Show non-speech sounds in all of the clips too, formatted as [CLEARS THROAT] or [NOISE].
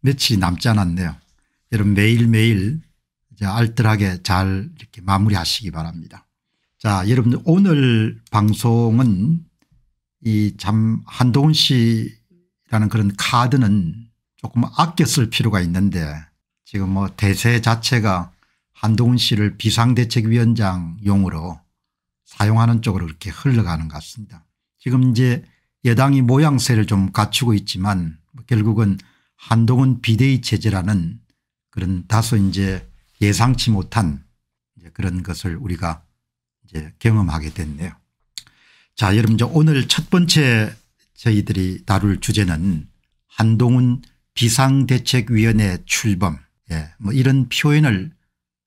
며칠이 남지 않았네요. 여러분 매일매일 알뜰하게 잘 이렇게 마무리하시기 바랍니다. 자여러분 오늘 방송은 이참 한동훈 씨라는 그런 카드는 조금 아껴 쓸 필요가 있는데 지금 뭐 대세 자체가 한동훈 씨를 비상대책위원장용으로 사용하는 쪽으로 이렇게 흘러가는 것 같습니다. 지금 이제 여당이 모양새를 좀 갖추고 있지만 뭐 결국은 한동훈 비대위 체제라는 그런 다소 이제 예상치 못한 이제 그런 것을 우리가 이제 경험하게 됐네요. 자, 여러분 이제 오늘 첫 번째 저희들이 다룰 주제는 한동훈 비상대책위원회 출범 예, 뭐 이런 표현을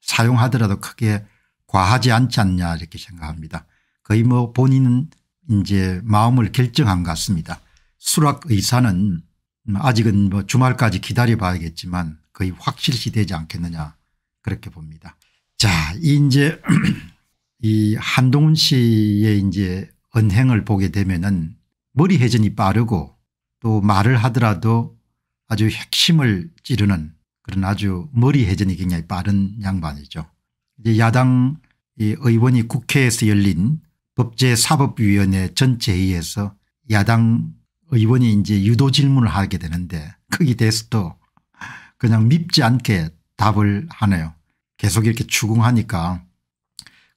사용하더라도 크게 과하지 않지 않냐 이렇게 생각합니다. 거의 뭐 본인은 이제 마음을 결정한 것 같습니다. 수락 의사는 음, 아직은 뭐 주말까지 기다려 봐야겠지만 거의 확실시 되지 않겠느냐 그렇게 봅니다. 자, 이제 [CLEARS THROAT] 이 한동훈 씨의 이제 언행을 보게 되면은 머리 회전이 빠르고 또 말을 하더라도 아주 핵심을 찌르는 그런 아주 머리 회전이 굉장히 빠른 양반이죠. 이제 야당 의원이 국회에서 열린 법제사법위원회 전체회의에서 야당 의원이 이제 유도 질문을 하게 되는데 거기 대해서도 그냥 밉지 않게 답을 하네요. 계속 이렇게 추궁하니까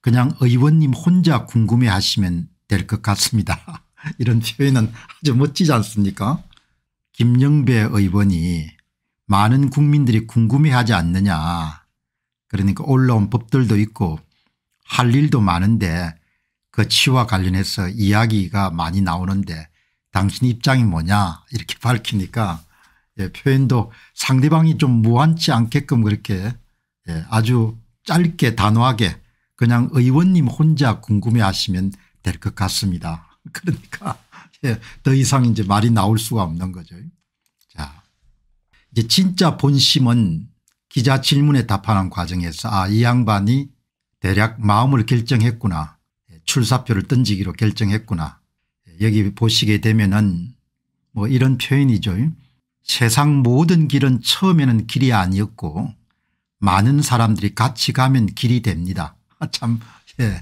그냥 의원님 혼자 궁금해 하시면 될 것 같습니다. [LAUGHS] 이런 표현은 아주 멋지지 않습니까 김영배 의원이 많은 국민들이 궁금해하지 않느냐 그러니까 올라온 법들도 있고 할 일도 많은데 그 치와 관련해서 이야기가 많이 나오는데 당신 입장이 뭐냐 이렇게 밝히니까 예, 표현도 상대방이 좀 무한치 않게끔 그렇게 예, 아주 짧게 단호하게 그냥 의원님 혼자 궁금해하시면 될 것 같습니다. [LAUGHS] 그러니까 예, 더 이상 이제 말이 나올 수가 없는 거죠. 자, 이제 진짜 본심은 기자 질문에 답하는 과정에서 아이 양반이 대략 마음을 결정했구나 예, 출사표를 던지기로 결정했구나 여기 보시게 되면은 뭐 이런 표현이죠. 세상 모든 길은 처음에는 길이 아니었고 많은 사람들이 같이 가면 길이 됩니다. [LAUGHS] 아참 예.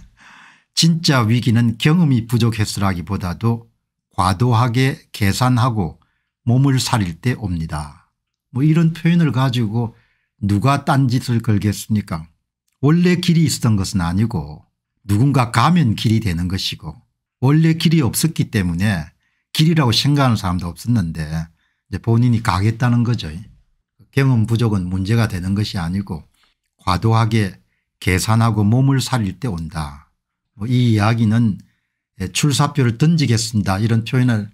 진짜 위기는 경험이 부족했으라기보다도 과도하게 계산하고 몸을 사릴 때 옵니다. 뭐 이런 표현을 가지고 누가 딴짓을 걸겠습니까 원래 길이 있었던 것은 아니고 누군가 가면 길이 되는 것이고 원래 길이 없었기 때문에 길이라고 생각하는 사람도 없었는데 이제 본인이 가겠다는 거죠. 경험 부족은 문제가 되는 것이 아니고 과도하게 계산하고 몸을 살릴 때 온다. 뭐 이 이야기는 예, 출사표를 던지겠습니다 이런 표현을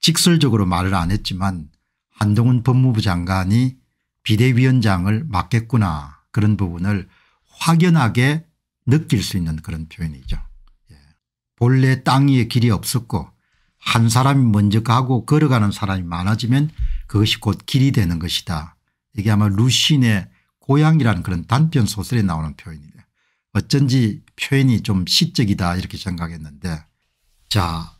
직설적으로 말을 안 했지만 한동훈 법무부 장관이 비대위원장을 맡겠구나 그런 부분을 확연하게 느낄 수 있는 그런 표현이죠. 본래 땅 위에 길이 없었고 한 사람이 먼저 가고 걸어가는 사람이 많아지면 그것이 곧 길이 되는 것이다. 이게 아마 루신의 고향이라는 그런 단편 소설에 나오는 표현이에 어쩐지 표현이 좀 시적이다 이렇게 생각했는데 자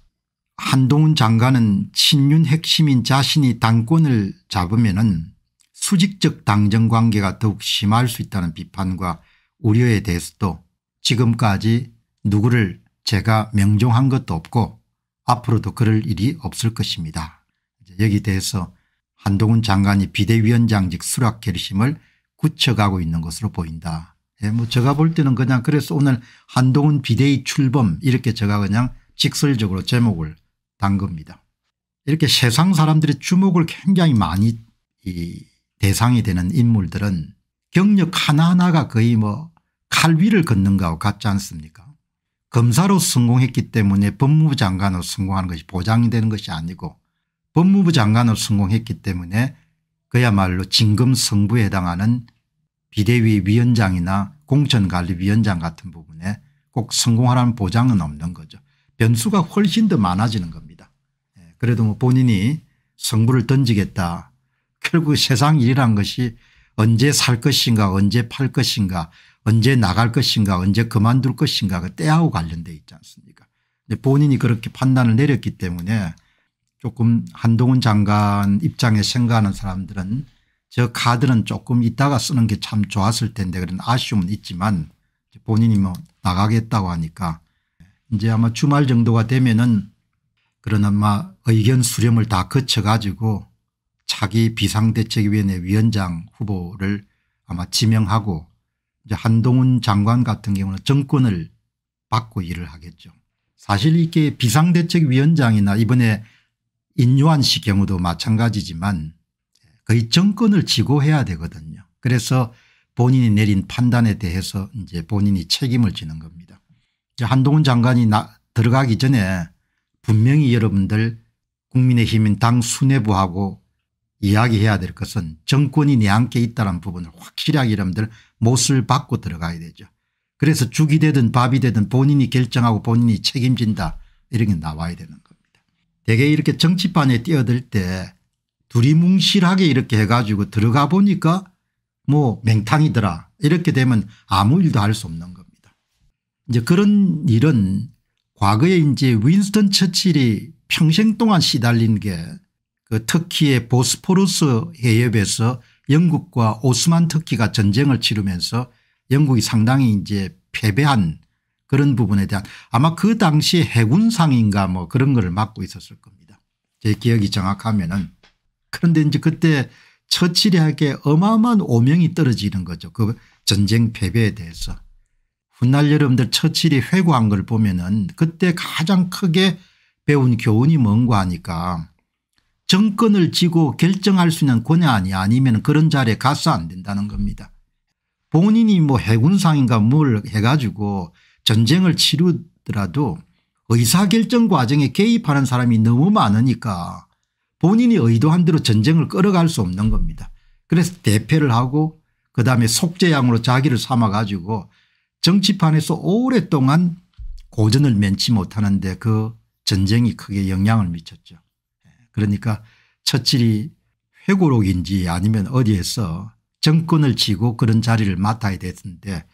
한동훈 장관은 친윤 핵심인 자신이 당권을 잡으면 은 수직적 당정관계가 더욱 심할 수 있다는 비판과 우려에 대해서도 지금까지 누구를 제가 명종한 것도 없고 앞으로도 그럴 일이 없을 것입니다. 여기 대해서 한동훈 장관이 비대위원장직 수락 결심을 굳혀가고 있는 것으로 보인다. 예, 뭐 제가 볼 때는 그냥 그래서 오늘 한동훈 비대위 출범 이렇게 제가 그냥 직설적으로 제목을 단 겁니다. 이렇게 세상 사람들의 주목을 굉장히 많이 대상이 되는 인물들은 경력 하나하나가 거의 뭐 칼 위를 걷는 거하고 같지 않습니까 검사로 성공했기 때문에 법무부 장관으로 성공하는 것이 보장이 되는 것이 아니고 법무부 장관으로 성공했기 때문에 그야말로 진검성부에 해당하는 비대위 위원장이나 공천관리위원장 같은 부분에 꼭 성공하라는 보장은 없는 거죠. 변수가 훨씬 더 많아지는 겁니다. 예, 그래도 뭐 본인이 성부를 던지겠다. [LAUGHS] 결국 세상 일이란 것이 언제 살 것인가 언제 팔 것인가 언제 나갈 것인가 언제 그만둘 것인가 그 때하고 관련돼 있지 않습니까 본인이 그렇게 판단을 내렸기 때문에 조금 한동훈 장관 입장에 생각하는 사람들은 저 카드는 조금 이따가 쓰는 게 참 좋았을 텐데 그런 아쉬움은 있지만 본인이 뭐 나가겠다고 하니까 이제 아마 주말 정도가 되면은 그런 아마 의견 수렴을 다 거쳐 가지고 차기 비상대책위원회 위원장 후보를 아마 지명하고 한동훈 장관 같은 경우는 정권을 받고 일을 하겠죠. 사실 이게 비상대책위원장이나 이번에 인유한 씨 경우도 마찬가지지만 거의 정권을 지고 해야 되거든요. 그래서 본인이 내린 판단에 대해서 이제 본인이 책임을 지는 겁니다. 한동훈 장관이 나, 들어가기 전에 분명히 여러분들 국민의힘인 당 수뇌부하고 이야기해야 될 것은 정권이 내앉게 있다는 부분을 확실하게 여러분들 못을 받고 들어가야 되죠. 그래서 죽이 되든 밥이 되든 본인이 결정하고 본인이 책임진다 이런 게 나와야 되는 겁니다. 대개 이렇게 정치판에 뛰어들 때 두리뭉실하게 이렇게 해가지고 들어가 보니까 뭐 맹탕이더라 이렇게 되면 아무 일도 할 수 없는 겁니다. 이제 그런 일은 과거에 이제 윈스턴 처칠이 평생 동안 시달린 게 그 터키의 보스포루스 해협에서 영국과 오스만 터키가 전쟁을 치르면서 영국이 상당히 이제 패배한 그런 부분에 대한 아마 그 당시 해군상인가 뭐 그런 걸 맡고 있었을 겁니다. 제 기억이 정확하면은 그런데 이제 그때 처칠리하게 어마어마한 오명이 떨어지는 거죠. 그 전쟁 패배에 대해서. 훗날 여러분들 처칠이 회고한 걸 보면은 그때 가장 크게 배운 교훈이 뭔가 하니까 정권을 쥐고 결정할 수 있는 권한이 아니면 그런 자리에 가서 안 된다는 겁니다. 본인이 뭐 해군상인가 뭘 해가지고 전쟁을 치르더라도 의사결정 과정에 개입하는 사람이 너무 많으니까 본인이 의도한 대로 전쟁을 끌어갈 수 없는 겁니다. 그래서 대패를 하고 그다음에 속죄양으로 자기를 삼아 가지고 정치판에서 오랫동안 고전을 면치 못하는데 그 전쟁이 크게 영향을 미쳤죠. 그러니까 첫질이 회고록인지 아니면 어디에서 정권을 쥐고 그런 자리를 맡아야 되는데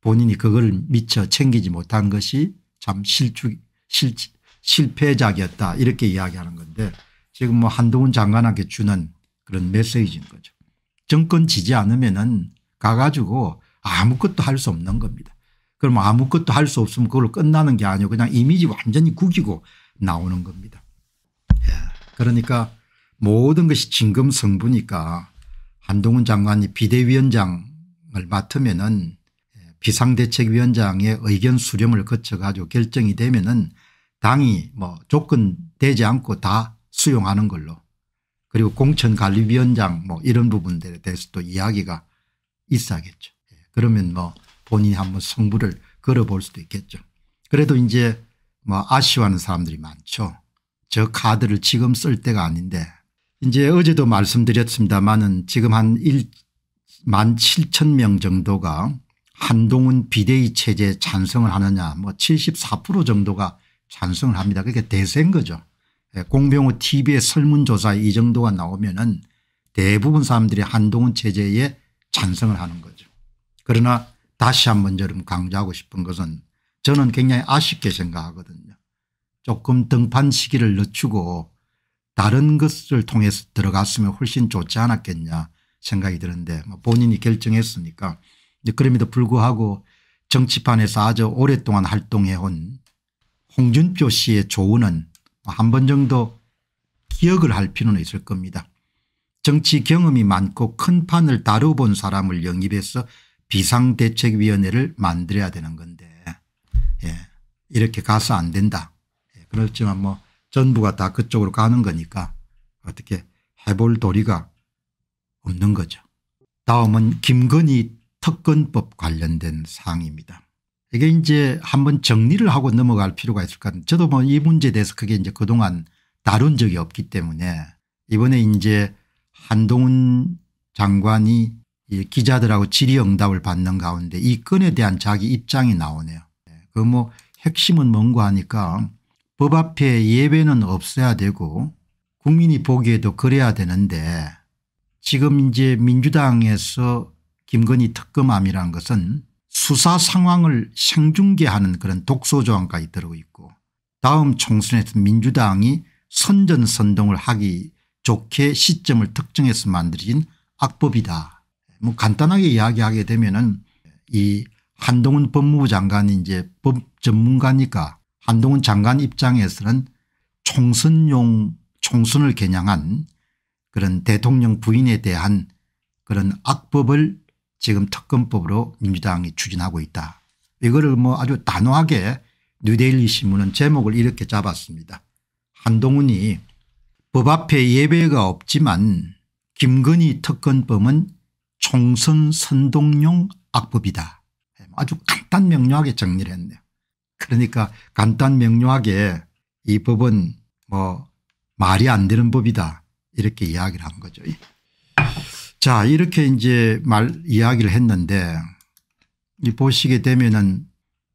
본인이 그걸 미처 챙기지 못한 것이 참 실축, 실, 실패작이었다 이렇게 이야기하는 건데 지금 뭐 한동훈 장관에게 주는 그런 메시지인 거죠. 정권 지지 않으면은 가가지고 아무것도 할 수 없는 겁니다. 그럼 아무것도 할 수 없으면 그걸로 끝나는 게 아니고 그냥 이미지 완전히 구기고 나오는 겁니다. 그러니까 모든 것이 진검성부니까 한동훈 장관이 비대위원장을 맡으면 은 예, 비상대책위원장의 의견 수렴을 거쳐 가지고 결정이 되면 은 당이 뭐 조건되지 않고 다 수용하는 걸로 그리고 공천관리위원장 뭐 이런 부분들에 대해서도 이야기가 있어야겠죠. 예, 그러면 뭐 본인이 한번 성부를 걸어볼 수도 있겠죠. 그래도 이제 뭐 아쉬워하는 사람들이 많죠. 저 카드를 지금 쓸 때가 아닌데 이제 어제도 말씀드렸습니다마는 지금 한 1만 7천 명 정도가 한동훈 비대위 체제에 찬성을 하느냐 뭐 74% 정도가 찬성을 합니다. 그게 대세인 거죠. 예, 공병호 tv의 설문조사이 정도가 나오면 은 대부분 사람들이 한동훈 체제에 찬성을 하는 거죠. 그러나 다시 한번 저름 강조하고 싶은 것은 저는 굉장히 아쉽게 생각하거든요. 조금 등판 시기를 늦추고 다른 것을 통해서 들어갔으면 훨씬 좋지 않았겠냐 생각이 드는데 뭐 본인이 결정했으니까 그럼에도 불구하고 정치판에서 아주 오랫동안 활동해온 홍준표 씨의 조언은 뭐 한번 정도 기억을 할 필요는 있을 겁니다. 정치 경험이 많고 큰 판을 다뤄본 사람을 영입해서 비상대책위원회를 만들어야 되는 건데 예. 이렇게 가서 안 된다. 그렇지만 뭐 전부가 다 그쪽으로 가는 거니까 어떻게 해볼 도리가 없는 거죠. 다음은 김건희 특근법 관련된 사항입니다. 이게 이제 한번 정리를 하고 넘어갈 필요가 있을 것 같아요. 저도 뭐 이 문제에 대해서 크게 이제 그동안 다룬 적이 없기 때문에 이번에 이제 한동훈 장관이 기자들하고 질의응답을 받는 가운데 이 건에 대한 자기 입장이 나오네요. 그 뭐 핵심은 뭔가 하니까 법 앞에 예배는 없어야 되고 국민이 보기에도 그래야 되는데 지금 이제 민주당에서 김건희 특검함이란 것은 수사 상황을 생중계하는 그런 독소조항까지 들어오고 있고 다음 총선에서 민주당이 선전선동을 하기 좋게 시점을 특정해서 만들어진 악법이다. 뭐 간단하게 이야기하게 되면 은이 한동훈 법무부 장관이 이제 법 전문가니까 한동훈 장관 입장에서는 총선용 총선을 겨냥한 그런 대통령 부인에 대한 그런 악법을 지금 특검법으로 민주당이 추진하고 있다. 이거를 뭐 아주 단호하게 뉴데일리 신문은 제목을 이렇게 잡았습니다. 한동훈이 법 앞에 예배가 없지만 김건희 특검법은 총선 선동용 악법이다. 아주 간단 명료하게 정리를 했네요. 그러니까 간단 명료하게 이 법은 뭐 말이 안 되는 법이다 이렇게 이야기를 한 거죠. 자 이렇게 이제 말 이야기를 했는데 이 보시게 되면은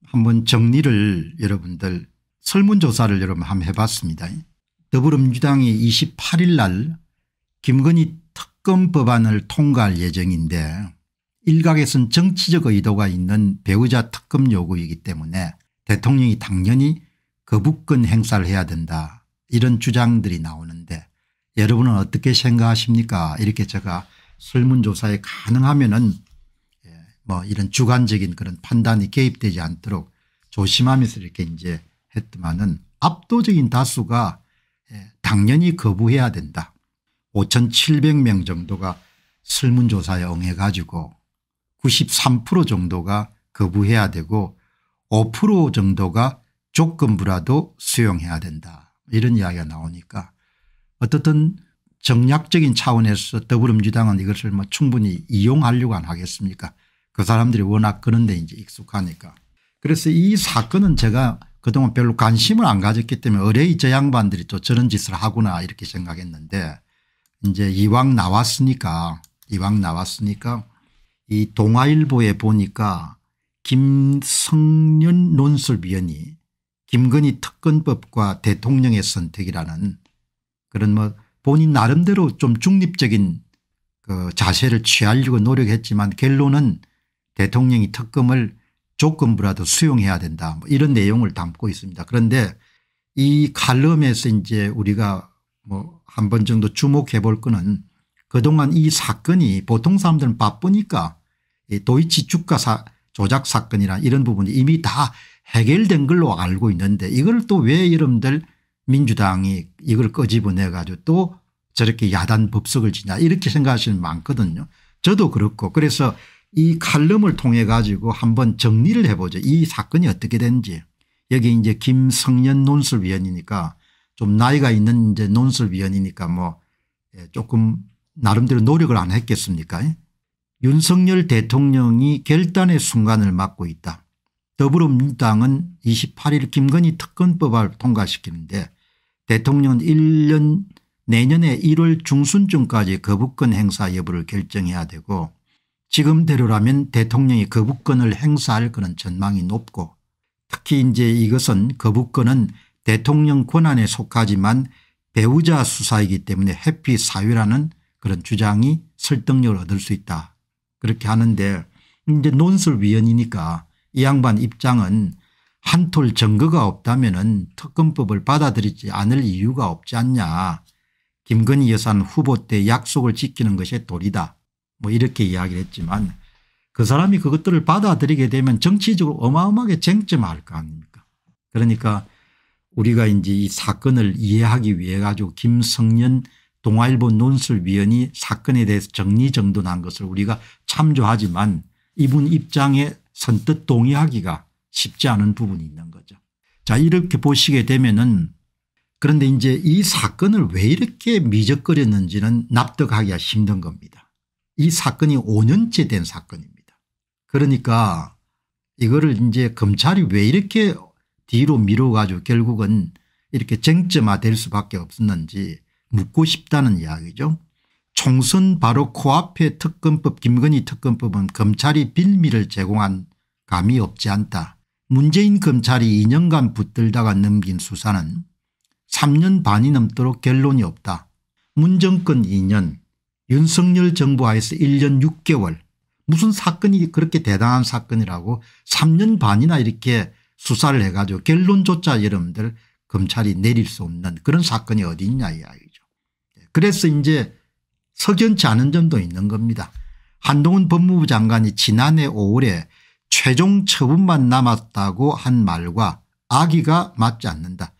한번 정리를 여러분들 설문조사를 여러분 한번 해봤습니다. 더불어민주당이 28일 날 김건희 특검 법안을 통과할 예정인데 일각에선 정치적 의도가 있는 배우자 특검 요구이기 때문에 대통령이 당연히 거부권 행사를 해야 된다 이런 주장들이 나오는데 여러분은 어떻게 생각하십니까 이렇게 제가 설문조사에 가능하면 은뭐 예, 이런 주관적인 그런 판단이 개입되지 않도록 조심하면서 이렇게 이제 했더만은 압도적인 다수가 예, 당연히 거부해야 된다 5700명 정도가 설문조사에 응해 가지고 93% 정도가 거부해야 되고 5% 정도가 조건부라도 수용해야 된다 이런 이야기가 나오니까 어떻든 정략적인 차원에서 더불어민주당은 이것을 뭐 충분히 이용하려고 안 하겠습니까 그 사람들이 워낙 그런 데 이제 익숙하니까 그래서 이 사건은 제가 그동안 별로 관심을 안 가졌기 때문에 의뢰의 저 양반들이 또 저런 짓을 하구나 이렇게 생각했는데 이제 이왕 나왔으니까 이왕 나왔으니까 이 동아일보에 보니까 김성년 논술위원이 김건희 특검법과 대통령의 선택이라는 그런 뭐 본인 나름대로 좀 중립적인 그 자세를 취하려고 노력했지만 결론은 대통령이 특검을 조건부라도 수용해야 된다 뭐 이런 내용을 담고 있습니다. 그런데 이 칼럼에서 이제 우리가 뭐 한 번 정도 주목해 볼 거는 그동안 이 사건이 보통 사람들은 바쁘니까 도이치 주가 사 조작 사건이나 이런 부분이 이미 다 해결된 걸로 알고 있는데 이걸 또 왜 여러분들 민주당이 이걸 꺼집어내 가지고 또 저렇게 야단 법석을 지냐 이렇게 생각하시는 많거든요. 저도 그렇고 그래서 이 칼럼을 통해 가지고 한번 정리를 해보죠. 이 사건이 어떻게 된지 여기 이제 김성년 논술위원이니까 좀 나이가 있는 이제 논술위원이니까 뭐 예, 조금 나름대로 노력을 안 했겠습니까 예? 윤석열 대통령이 결단의 순간을 맞고 있다. 더불어민주당은 28일 김건희 특검법을 통과시키는데 대통령은 1년 내년에 1월 중순쯤까지 거부권 행사 여부를 결정해야 되고 지금대로라면 대통령이 거부권을 행사할 그런 전망이 높고 특히 이제 이것은 거부권은 대통령 권한에 속하지만 배우자 수사이기 때문에 해피 사유라는 그런 주장이 설득력을 얻을 수 있다 그렇게 하는데 이제 논술위원이니까 이 양반 입장은 한톨 증거가 없다면 은 특검법을 받아들이지 않을 이유가 없지 않냐. 김건희 여사는 후보 때 약속을 지키는 것이 도리다. 뭐 이렇게 이야기를 했지만 그 사람이 그것들을 받아들이게 되면 정치적으로 어마어마하게 쟁점할 거 아닙니까 그러니까 우리가 이제 이 사건을 이해하기 위해 가지고 김성년 동아일보 논술위원이 사건에 대해서 정리정돈한 것을 우리가 참조하지만 이분 입장에 선뜻 동의하기가 쉽지 않은 부분이 있는 거죠. 자 이렇게 보시게 되면은 그런데 이제 이 사건을 왜 이렇게 미적거렸는지는 납득하기가 힘든 겁니다. 이 사건이 5년째 된 사건입니다. 그러니까 이거를 이제 검찰이 왜 이렇게 뒤로 미뤄가지고 결국은 이렇게 쟁점화될 수밖에 없었는지 묻고 싶다는 이야기죠. 총선 바로 코앞에 특검법 김건희 특검법은 검찰이 빌미를 제공한 감이 없지 않다. 문재인 검찰이 2년간 붙들다가 넘긴 수사는 3년 반이 넘도록 결론이 없다. 문정권 2년 윤석열 정부 하에서 1년 6개월 무슨 사건이 그렇게 대단한 사건이라고 3년 반이나 이렇게 수사를 해가지고 결론조차 여러분들 검찰이 내릴 수 없는 그런 사건이 어디 있냐 이야기. 그래서 이제 석연치 않은 점도 있는 겁니다. 한동훈 법무부 장관이 지난해 5월에 최종 처분만 남았다고 한 말과 아기가 맞지 않는다.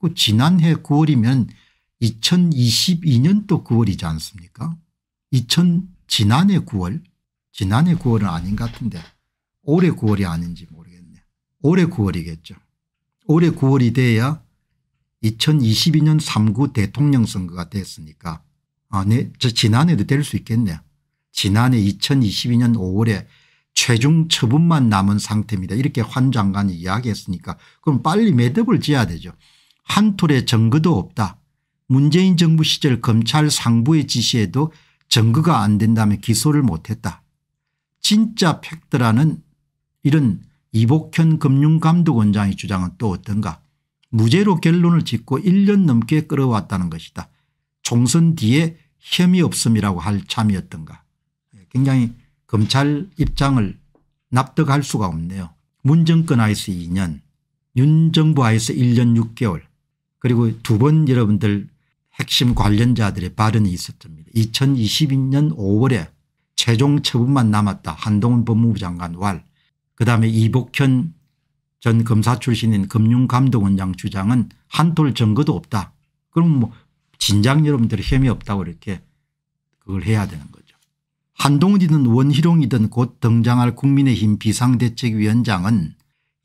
그 지난해 9월이면 2022년도 9월이지 않습니까 2000 지난해 9월 지난해 9월은 아닌 같은데 올해 9월이 아닌지 모르겠네. 올해 9월이겠죠. 올해 9월이 돼야 2022년 3구 대통령 선거가 됐으니까 아, 네, 저 지난해도 될 수 있겠네요. 지난해 2022년 5월에 최종 처분만 남은 상태입니다. 이렇게 환 장관이 이야기했으니까 그럼 빨리 매듭을 지어야 되죠. 한 톨의 증거도 없다. 문재인 정부 시절 검찰 상부의 지시에도 증거가 안 된다며 기소를 못했다. 진짜 팩트라는 이런 이복현 금융감독원장의 주장은 또 어떤가 무죄로 결론을 짓고 1년 넘게 끌어왔다는 것이다. 총선 뒤에 혐의 없음이라고 할 참이었던가. 예, 굉장히 검찰 입장을 납득할 수가 없네요. 문정권 하에서 2년 윤 정부 하에서 1년 6개월 그리고 두 번 여러분들 핵심 관련자들의 발언이 있었습니다. 2022년 5월에 최종 처분만 남았다. 한동훈 법무부 장관 왈 그다음에 이복현 전 검사 출신인 금융감독원장 주장은 한 톨 증거도 없다. 그럼 뭐 진작 여러분들 혐의 없다고 이렇게 그걸 해야 되는 거죠. 한동훈이든 원희룡이든 곧 등장할 국민의힘 비상대책위원장은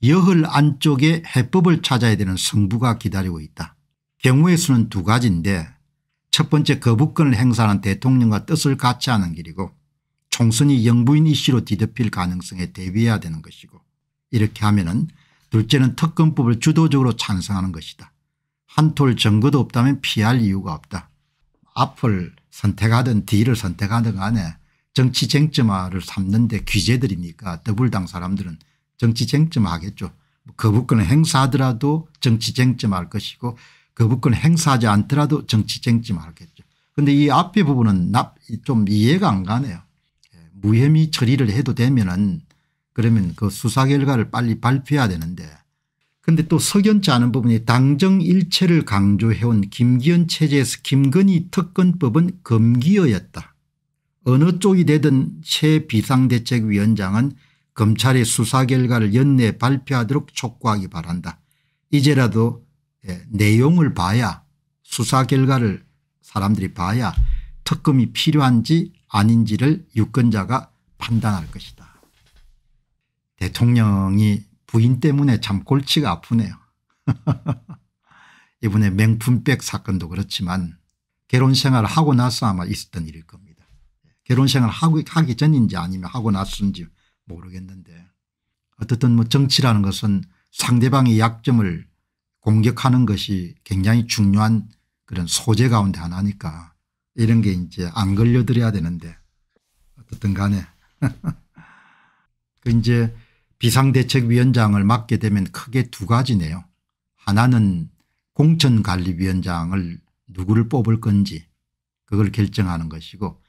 여흘 안쪽에 해법을 찾아야 되는 승부가 기다리고 있다. 경우의 수는 두 가지인데 첫 번째 거부권을 행사하는 대통령과 뜻을 같이 하는 길이고 총선이 영부인 이슈로 뒤덮일 가능성에 대비해야 되는 것이고 이렇게 하면 은 둘째는 특검법을 주도적으로 찬성하는 것이다. 한 톨 증거도 없다면 피할 이유가 없다. 앞을 선택하든 뒤를 선택하든 간에 정치 쟁점화를 삼는데 귀재들이니까 더불당 사람들은 정치 쟁점화하겠죠. 뭐 거부권을 행사하더라도 정치 쟁점화할 것이고 거부권을 행사하지 않더라도 정치 쟁점화하겠죠. 그런데 이 앞에 부분은 좀 이해가 안 가네요. 예, 무혐의 처리를 해도 되면은 그러면 그 수사 결과를 빨리 발표해야 되는데 근데 또 석연치 않은 부분이 당정일체를 강조해온 김기현 체제에서 김건희 특검법은 금기어였다. 어느 쪽이 되든 최 비상대책위원장은 검찰의 수사 결과를 연내 발표하도록 촉구하기 바란다. 이제라도 예, 내용을 봐야 수사 결과를 사람들이 봐야 특검이 필요한지 아닌지를 유권자가 판단할 것이다. 대통령이 부인 때문에 참 골치가 아프네요. [LAUGHS] 이번에 명품백 사건도 그렇지만 결혼 생활을 하고 나서 아마 있었던 일일 겁니다. 결혼 생활 하 하기 전인지 아니면 하고 나서인지 모르겠는데 어떻든 뭐 정치라는 것은 상대방의 약점을 공격하는 것이 굉장히 중요한 그런 소재 가운데 하나니까 이런 게 이제 안 걸려들어야 되는데 어떻든 간에 [LAUGHS] 그 이제 비상대책위원장을 맡게 되면 크게 두 가지네요. 하나는 공천관리위원장을 누구를 뽑을 건지 그걸 결정하는 것이고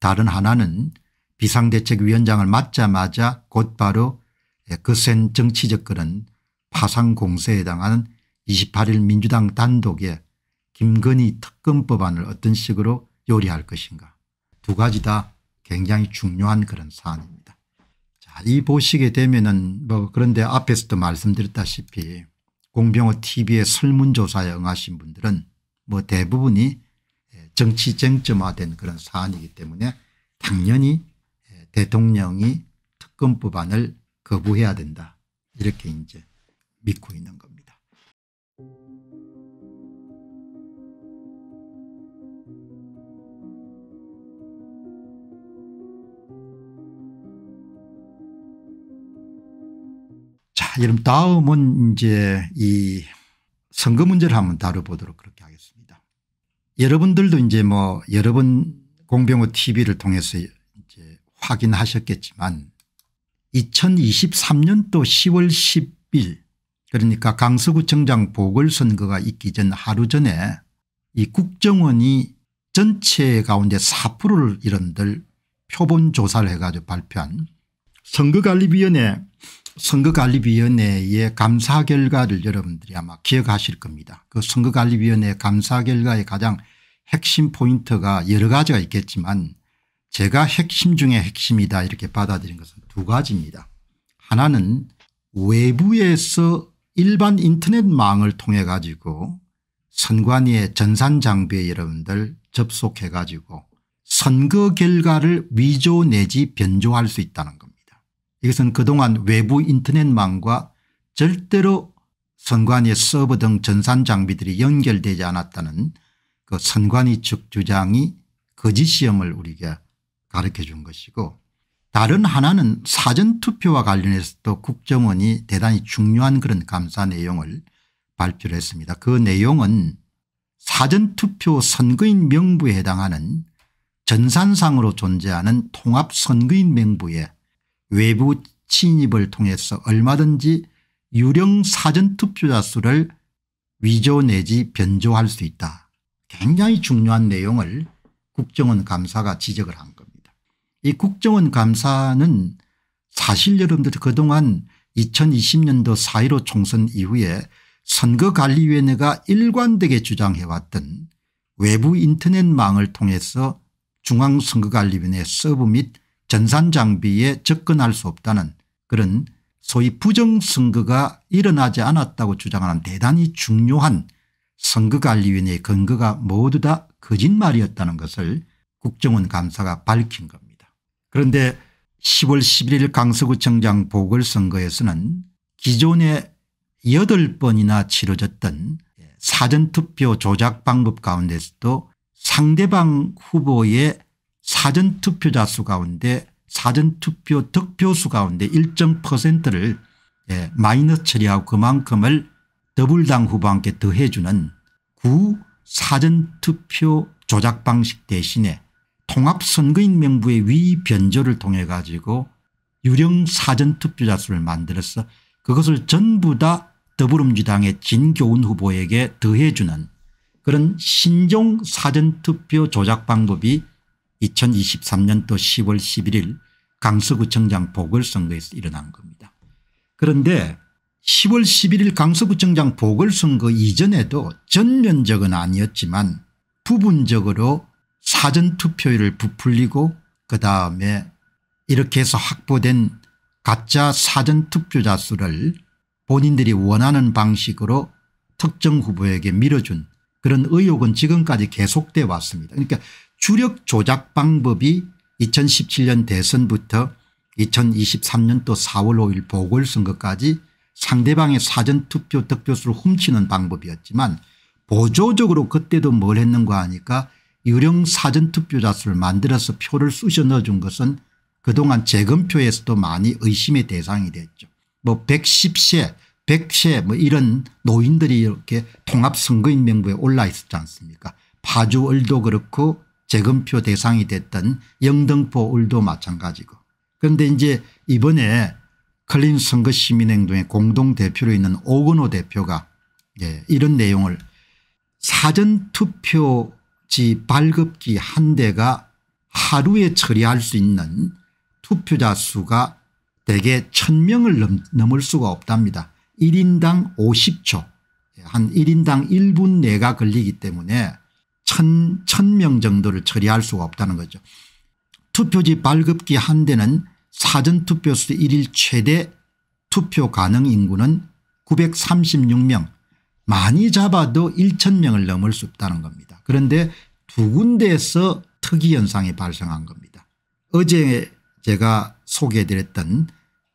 다른 하나는 비상대책위원장을 맡자마자 곧바로 그 센 정치적 그런 파상 공세에 해당하는 28일 민주당 단독의 김건희 특검법안을 어떤 식으로 요리할 것인가 두 가지 다 굉장히 중요한 그런 사안입니다. 이 보시게 되면은 뭐 그런데 앞에서도 말씀드렸다시피 공병호 tv의 설문조사에 응하신 분들은 뭐 대부분이 예, 정치 쟁점화된 그런 사안이기 때문에 당연히 예, 대통령이 특검법안을 거부해야 된다 이렇게 이제 믿고 있는 겁니다. 여러분 다음은 이제 이 선거 문제를 한번 다뤄보도록 그렇게 하겠습니다. 여러분들도 이제 뭐 여러 번 공병호 tv를 통해서 이제 확인하셨겠지만 2023년도 10월 10일 그러니까 강서구청장 보궐선거가 있기 전 하루 전에 이 국정원이 전체 가운데 4%를 이런들 표본조사를 해가지고 발표한 선거관리위원회 선거관리위원회의 감사 결과를 여러분들이 아마 기억하실 겁니다. 그 선거관리위원회 감사 결과의 가장 핵심 포인트가 여러 가지가 있겠지만 제가 핵심 중에 핵심이다 이렇게 받아들인 것은 두 가지입니다. 하나는 외부에서 일반 인터넷망을 통해 가지고 선관위의 전산장비에 여러분들 접속해 가지고 선거 결과를 위조 내지 변조할 수 있다는 겁니다. 이것은 그동안 외부 인터넷망과 절대로 선관위의 서버 등 전산 장비들이 연결되지 않았다는 그 선관위 측 주장이 거짓 시험을 우리에게 가르쳐 준 것이고 다른 하나는 사전투표와 관련해서도 국정원이 대단히 중요한 그런 감사 내용을 발표를 했습니다. 그 내용은 사전투표 선거인 명부에 해당하는 전산상으로 존재하는 통합선거인 명부에 외부 침입을 통해서 얼마든지 유령 사전투표자 수를 위조 내지 변조할 수 있다. 굉장히 중요한 내용을 국정원 감사가 지적을 한 겁니다. 이 국정원 감사는 사실 여러분들 그동안 2020년도 4.15 총선 이후에 선거관리위원회가 일관되게 주장해왔던 외부 인터넷망을 통해서 중앙선거관리위원회 서브 및 전산장비에 접근할 수 없다는 그런 소위 부정선거가 일어나지 않았다고 주장하는 대단히 중요한 선거관리위원회의 근거가 모두 다 거짓말이었다는 것을 국정원 감사가 밝힌 겁니다. 그런데 10월 11일 강서구청장 보궐선거에서는 기존에 8번이나 치러졌던 사전투표 조작 방법 가운데서도 상대방 후보의 사전투표자 수 가운데 사전투표 득표수 가운데 일정 퍼센트를 예, 마이너스 처리하고 그만큼을 더블당 후보한테 더해주는 구 사전투표 조작 방식 대신에 통합선거인 명부의 위변조를 통해 가지고 유령 사전투표자 수를 만들어서 그것을 전부 다 더불어민주당의 진교훈 후보에게 더해주는 그런 신종 사전투표 조작 방법이 2023년도 10월 11일 강서구청장 보궐선거에서 일어난 겁니다. 그런데 10월 11일 강서구청장 보궐선거 이전에도 전면적은 아니었지만 부분적으로 사전투표율을 부풀리고 그다음에 이렇게 해서 확보된 가짜 사전투표자 수를 본인들이 원하는 방식으로 특정 후보에게 밀어준 그런 의혹은 지금까지 계속돼 왔습니다. 그러니까 주력 조작 방법이 2017년 대선부터 2023년도 4월 5일 보궐선거까지 상대방의 사전투표 득표수를 훔치는 방법이었지만 보조적으로 그때도 뭘 했는가 하니까 유령 사전투표자 수를 만들어서 표를 쑤셔 넣어준 것은 그동안 재검표에서도 많이 의심의 대상이 됐죠. 뭐 110세 100세 뭐 이런 노인들이 이렇게 통합선거인 명부에 올라 있었지 않습니까 파주을도 그렇고 재검표 대상이 됐던 영등포 을도 마찬가지고 그런데 이제 이번에 클린 선거 시민행동의 공동대표로 있는 오근호 대표가 예, 이런 내용을 사전투표지 발급기 한 대가 하루에 처리할 수 있는 투표자 수가 대개 1000명을 넘, 을 수가 없답니다. 1인당 50초 한 1인당 1분 내가 걸리기 때문에 천, 천 명 정도를 처리할 수가 없다는 거죠. 투표지 발급기 한 대는 사전투표수 1일 최대 투표 가능 인구는 936명 많이 잡아도 1000명을 넘을 수 없다는 겁니다. 그런데 두 군데에서 특이현상이 발생한 겁니다. 어제 제가 소개해드렸던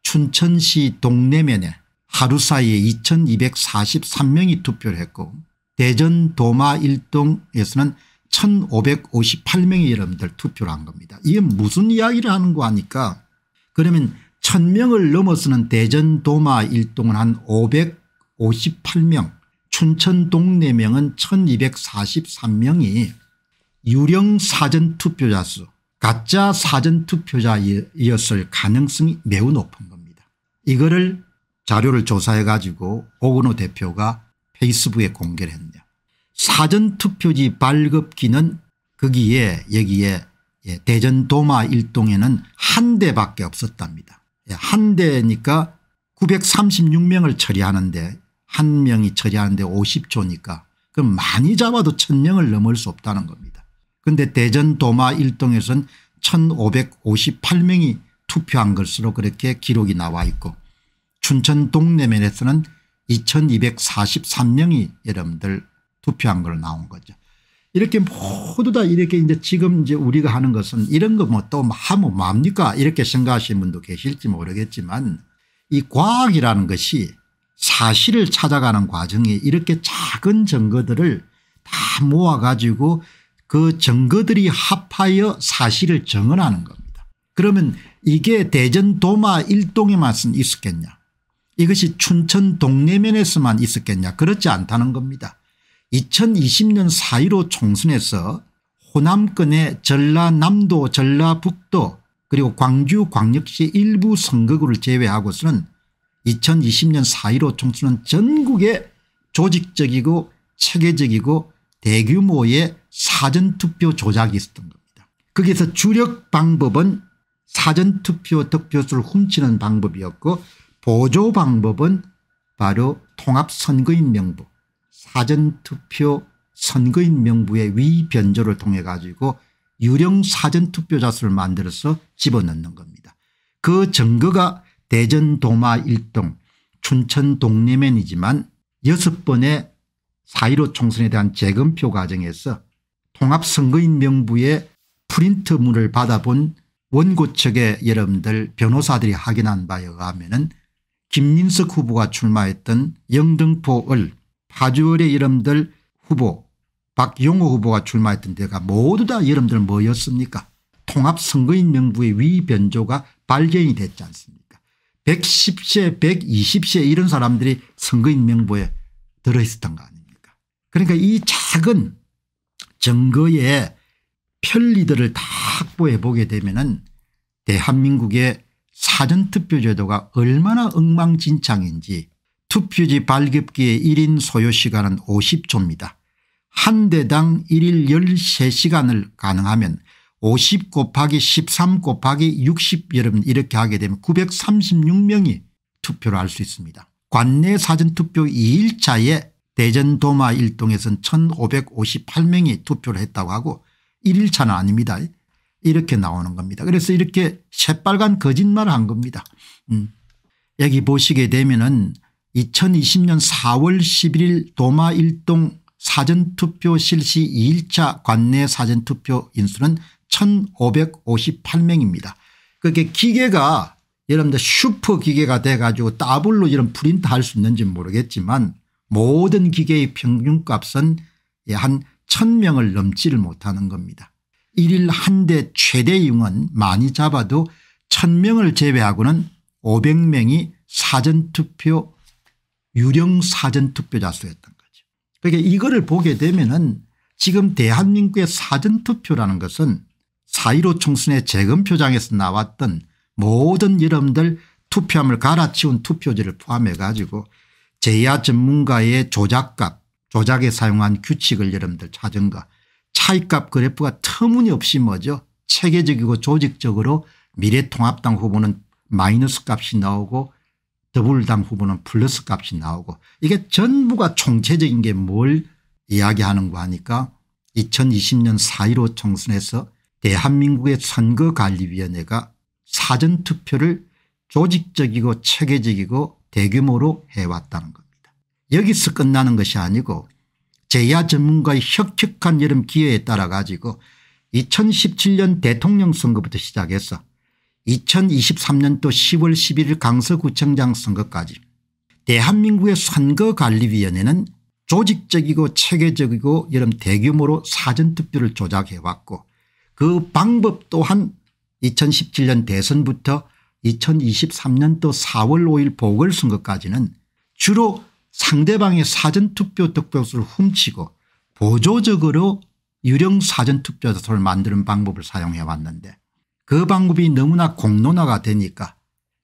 춘천시 동네면에 하루 사이에 2243명이 투표를 했고 대전 도마 1동에서는 1558명의 여러분들 투표를 한 겁니다. 이게 무슨 이야기를 하는 거아니까 그러면 1000명을 넘어서는 대전 도마 1동은 한 558명 춘천 동네명은 1243명이 유령 사전 투표자 수 가짜 사전 투표자였을 가능성이 매우 높은 겁니다. 이거를 자료를 조사해 가지고 오근호 대표가 페이스북에 공개를 했는데 사전투표지 발급기는 거기에 여기에 예, 대전 도마 일동에는 한 대밖에 없었답니다. 예, 한 대니까 936명을 처리하는데 한 명이 처리하는데 50초니까 그럼 많이 잡아도 1000명을 넘을 수 없다는 겁니다. 그런데 대전 도마 일동에서는 1558명이 투표한 것으로 그렇게 기록이 나와 있고 춘천 동네면에서는 2243명이 여러분들 투표한 걸로 나온 거죠. 이렇게 모두 다 이렇게 이제 지금 이제 우리가 하는 것은 이런 거 뭐또 하면 뭡니까 이렇게 생각하시는 분도 계실지 모르겠지만 이 과학이라는 것이 사실을 찾아가는 과정에 이렇게 작은 증거들을 다 모아 가지고 그 증거들이 합하여 사실을 증언하는 겁니다. 그러면 이게 대전 도마 일동에만 있었겠냐 이것이 춘천 동래면에서만 있었겠냐 그렇지 않다는 겁니다. 2020년 4.15 총선에서 호남권의 전라남도 전라북도 그리고 광주 광역시 일부 선거구를 제외하고서는 2020년 4.15 총선은 전국에 조직적이고 체계적이고 대규모의 사전투표 조작이 있었던 겁니다. 거기에서 주력 방법은 사전투표 득표수를 훔치는 방법이었고 보조 방법은 바로 통합선거인 명부 사전투표 선거인 명부의 위변조를 통해 가지고 유령 사전투표자 수를 만들어서 집어넣는 겁니다. 그 증거가 대전 도마 1동 춘천 동네면이지만 6번의 4.15 총선에 대한 재검표 과정에서 통합선거인 명부의 프린트물을 받아본 원고 측의 여러분들 변호사들이 확인한 바에 의하면 김민석 후보가 출마했던 영등포을 하주열의 이름들 후보 박용호 후보가 출마했던 데가 모두 다 이름들 뭐였습니까 통합선거인 명부의 위변조가 발견이 됐지 않습니까 110세 120세 이런 사람들이 선거인 명부에 들어있었던 거 아닙니까 그러니까 이 작은 정거의 편리들을 다 확보해 보게 되면 은 대한민국의 사전투표제도가 얼마나 엉망진창인지 투표지 발급기의 1인 소요시간은 50초입니다. 한 대당 1일 13시간을 가능하면 50 곱하기 13 곱하기 60 여러분 이렇게 하게 되면 936명이 투표를 할 수 있습니다. 관내 사전투표 2일차에 대전 도마 일동에서는 1558명이 투표를 했다고 하고 1일차는 아닙니다. 이렇게 나오는 겁니다. 그래서 이렇게 새빨간 거짓말을 한 겁니다. 음. 여기 보시게 되면 은 2020년 4월 11일 도마 1동 사전투표 실시 2일차 관내 사전투표 인수는 1558명입니다. 그게 기계가 여러분들 슈퍼 기계가 돼 가지고 더블로 이런 프린트 할 수 있는지 모르겠지만 모든 기계의 평균값은 예, 한 1000명을 넘지를 못하는 겁니다. 1일 한 대 최대 이용은 많이 잡아도 1000명을 제외하고는 500명이 사전투표 유령사전 투표자수였던 거죠. 그러니까 이거를 보게 되면은 지금 대한민국의 사전투표라는 것은 4.15 총선의 재검표장에서 나왔던 모든 여러분들 투표함을 갈아치운 투표지를 포함해 가지고 제야 전문가의 조작값 조작에 사용한 규칙을 여러분들 찾은 것 차익값 그래프가 터무니없이 뭐죠 체계적이고 조직적으로 미래통합당 후보는 마이너스 값이 나오고 더불당 후보는 플러스 값이 나오고 이게 전부가 총체적인 게 뭘이야기하는거 하니까 2020년 4.15 총선에서 대한민국의 선거관리위원회가 사전투표를 조직적이고 체계적이고 대규모로 해왔다는 겁니다. 여기서 끝나는 것이 아니고 제야 전문가의 혁혁한 여름 기회에 따라 가지고 2017년 대통령 선거부터 시작해서 2023년도 10월 11일 강서구청장 선거까지 대한민국의 선거관리위원회는 조직적이고 체계적이고 이런 대규모로 사전투표를 조작해왔고 그 방법 또한 2017년 대선부터 2023년도 4월 5일 보궐선거까지는 주로 상대방의 사전투표 득표수를 훔치고 보조적으로 유령 사전투표자를 만드는 방법을 사용해 왔는데 그 방법이 너무나 공론화가 되니까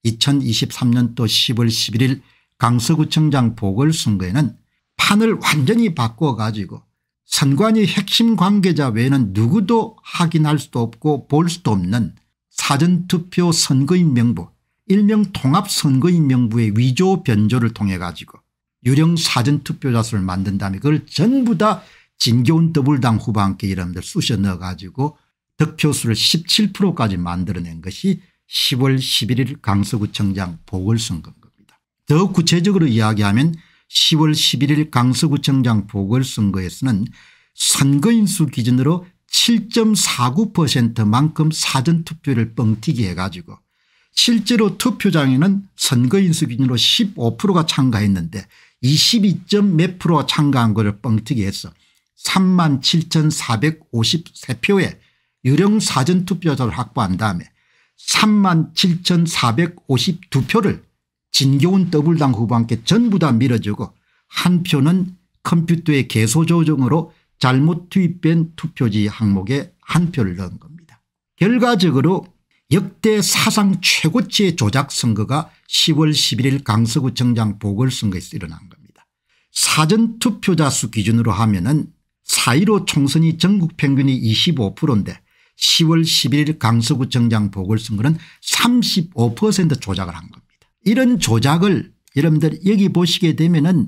2023년도 10월 11일 강서구청장 보궐선거에는 판을 완전히 바꿔가지고 선관위 핵심 관계자 외에는 누구도 확인할 수도 없고 볼 수도 없는 사전투표 선거인 명부 일명 통합선거인 명부의 위조 변조를 통해 가지고 유령 사전투표자 수를 만든 다음에 그걸 전부 다 진교훈 더블당 후보 함께 이름들 쑤셔 넣어가지고 득표수를 17%까지 만들어낸 것이 10월 11일 강서구청장 보궐선거인 겁니다. 더 구체적으로 이야기하면 10월 11일 강서구청장 보궐선거에서는 선거인수 기준으로 7.49%만큼 사전투표를 뻥튀기 해가지고 실제로 투표장에는 선거인수 기준으로 15%가 참가했는데 22.몇 프로가 참가한 것을 뻥튀기 해서 37,453표에 유령 사전투표자를 확보한 다음에 3만 7,452표를 진교훈 더블당 후보한테 전부 다 밀어주고 한 표는 컴퓨터의 개소 조정으로 잘못 투입된 투표지 항목에 한 표를 넣은 겁니다. 결과적으로 역대 사상 최고치의 조작 선거가 10월 11일 강서구청장 보궐선거에서 일어난 겁니다. 사전투표자 수 기준으로 하면 은4.15 총선이 전국 평균이 25%인데 10월 11일 강서구청장 보궐선거는 35% 조작을 한 겁니다. 이런 조작을 여러분들 여기 보시게 되면은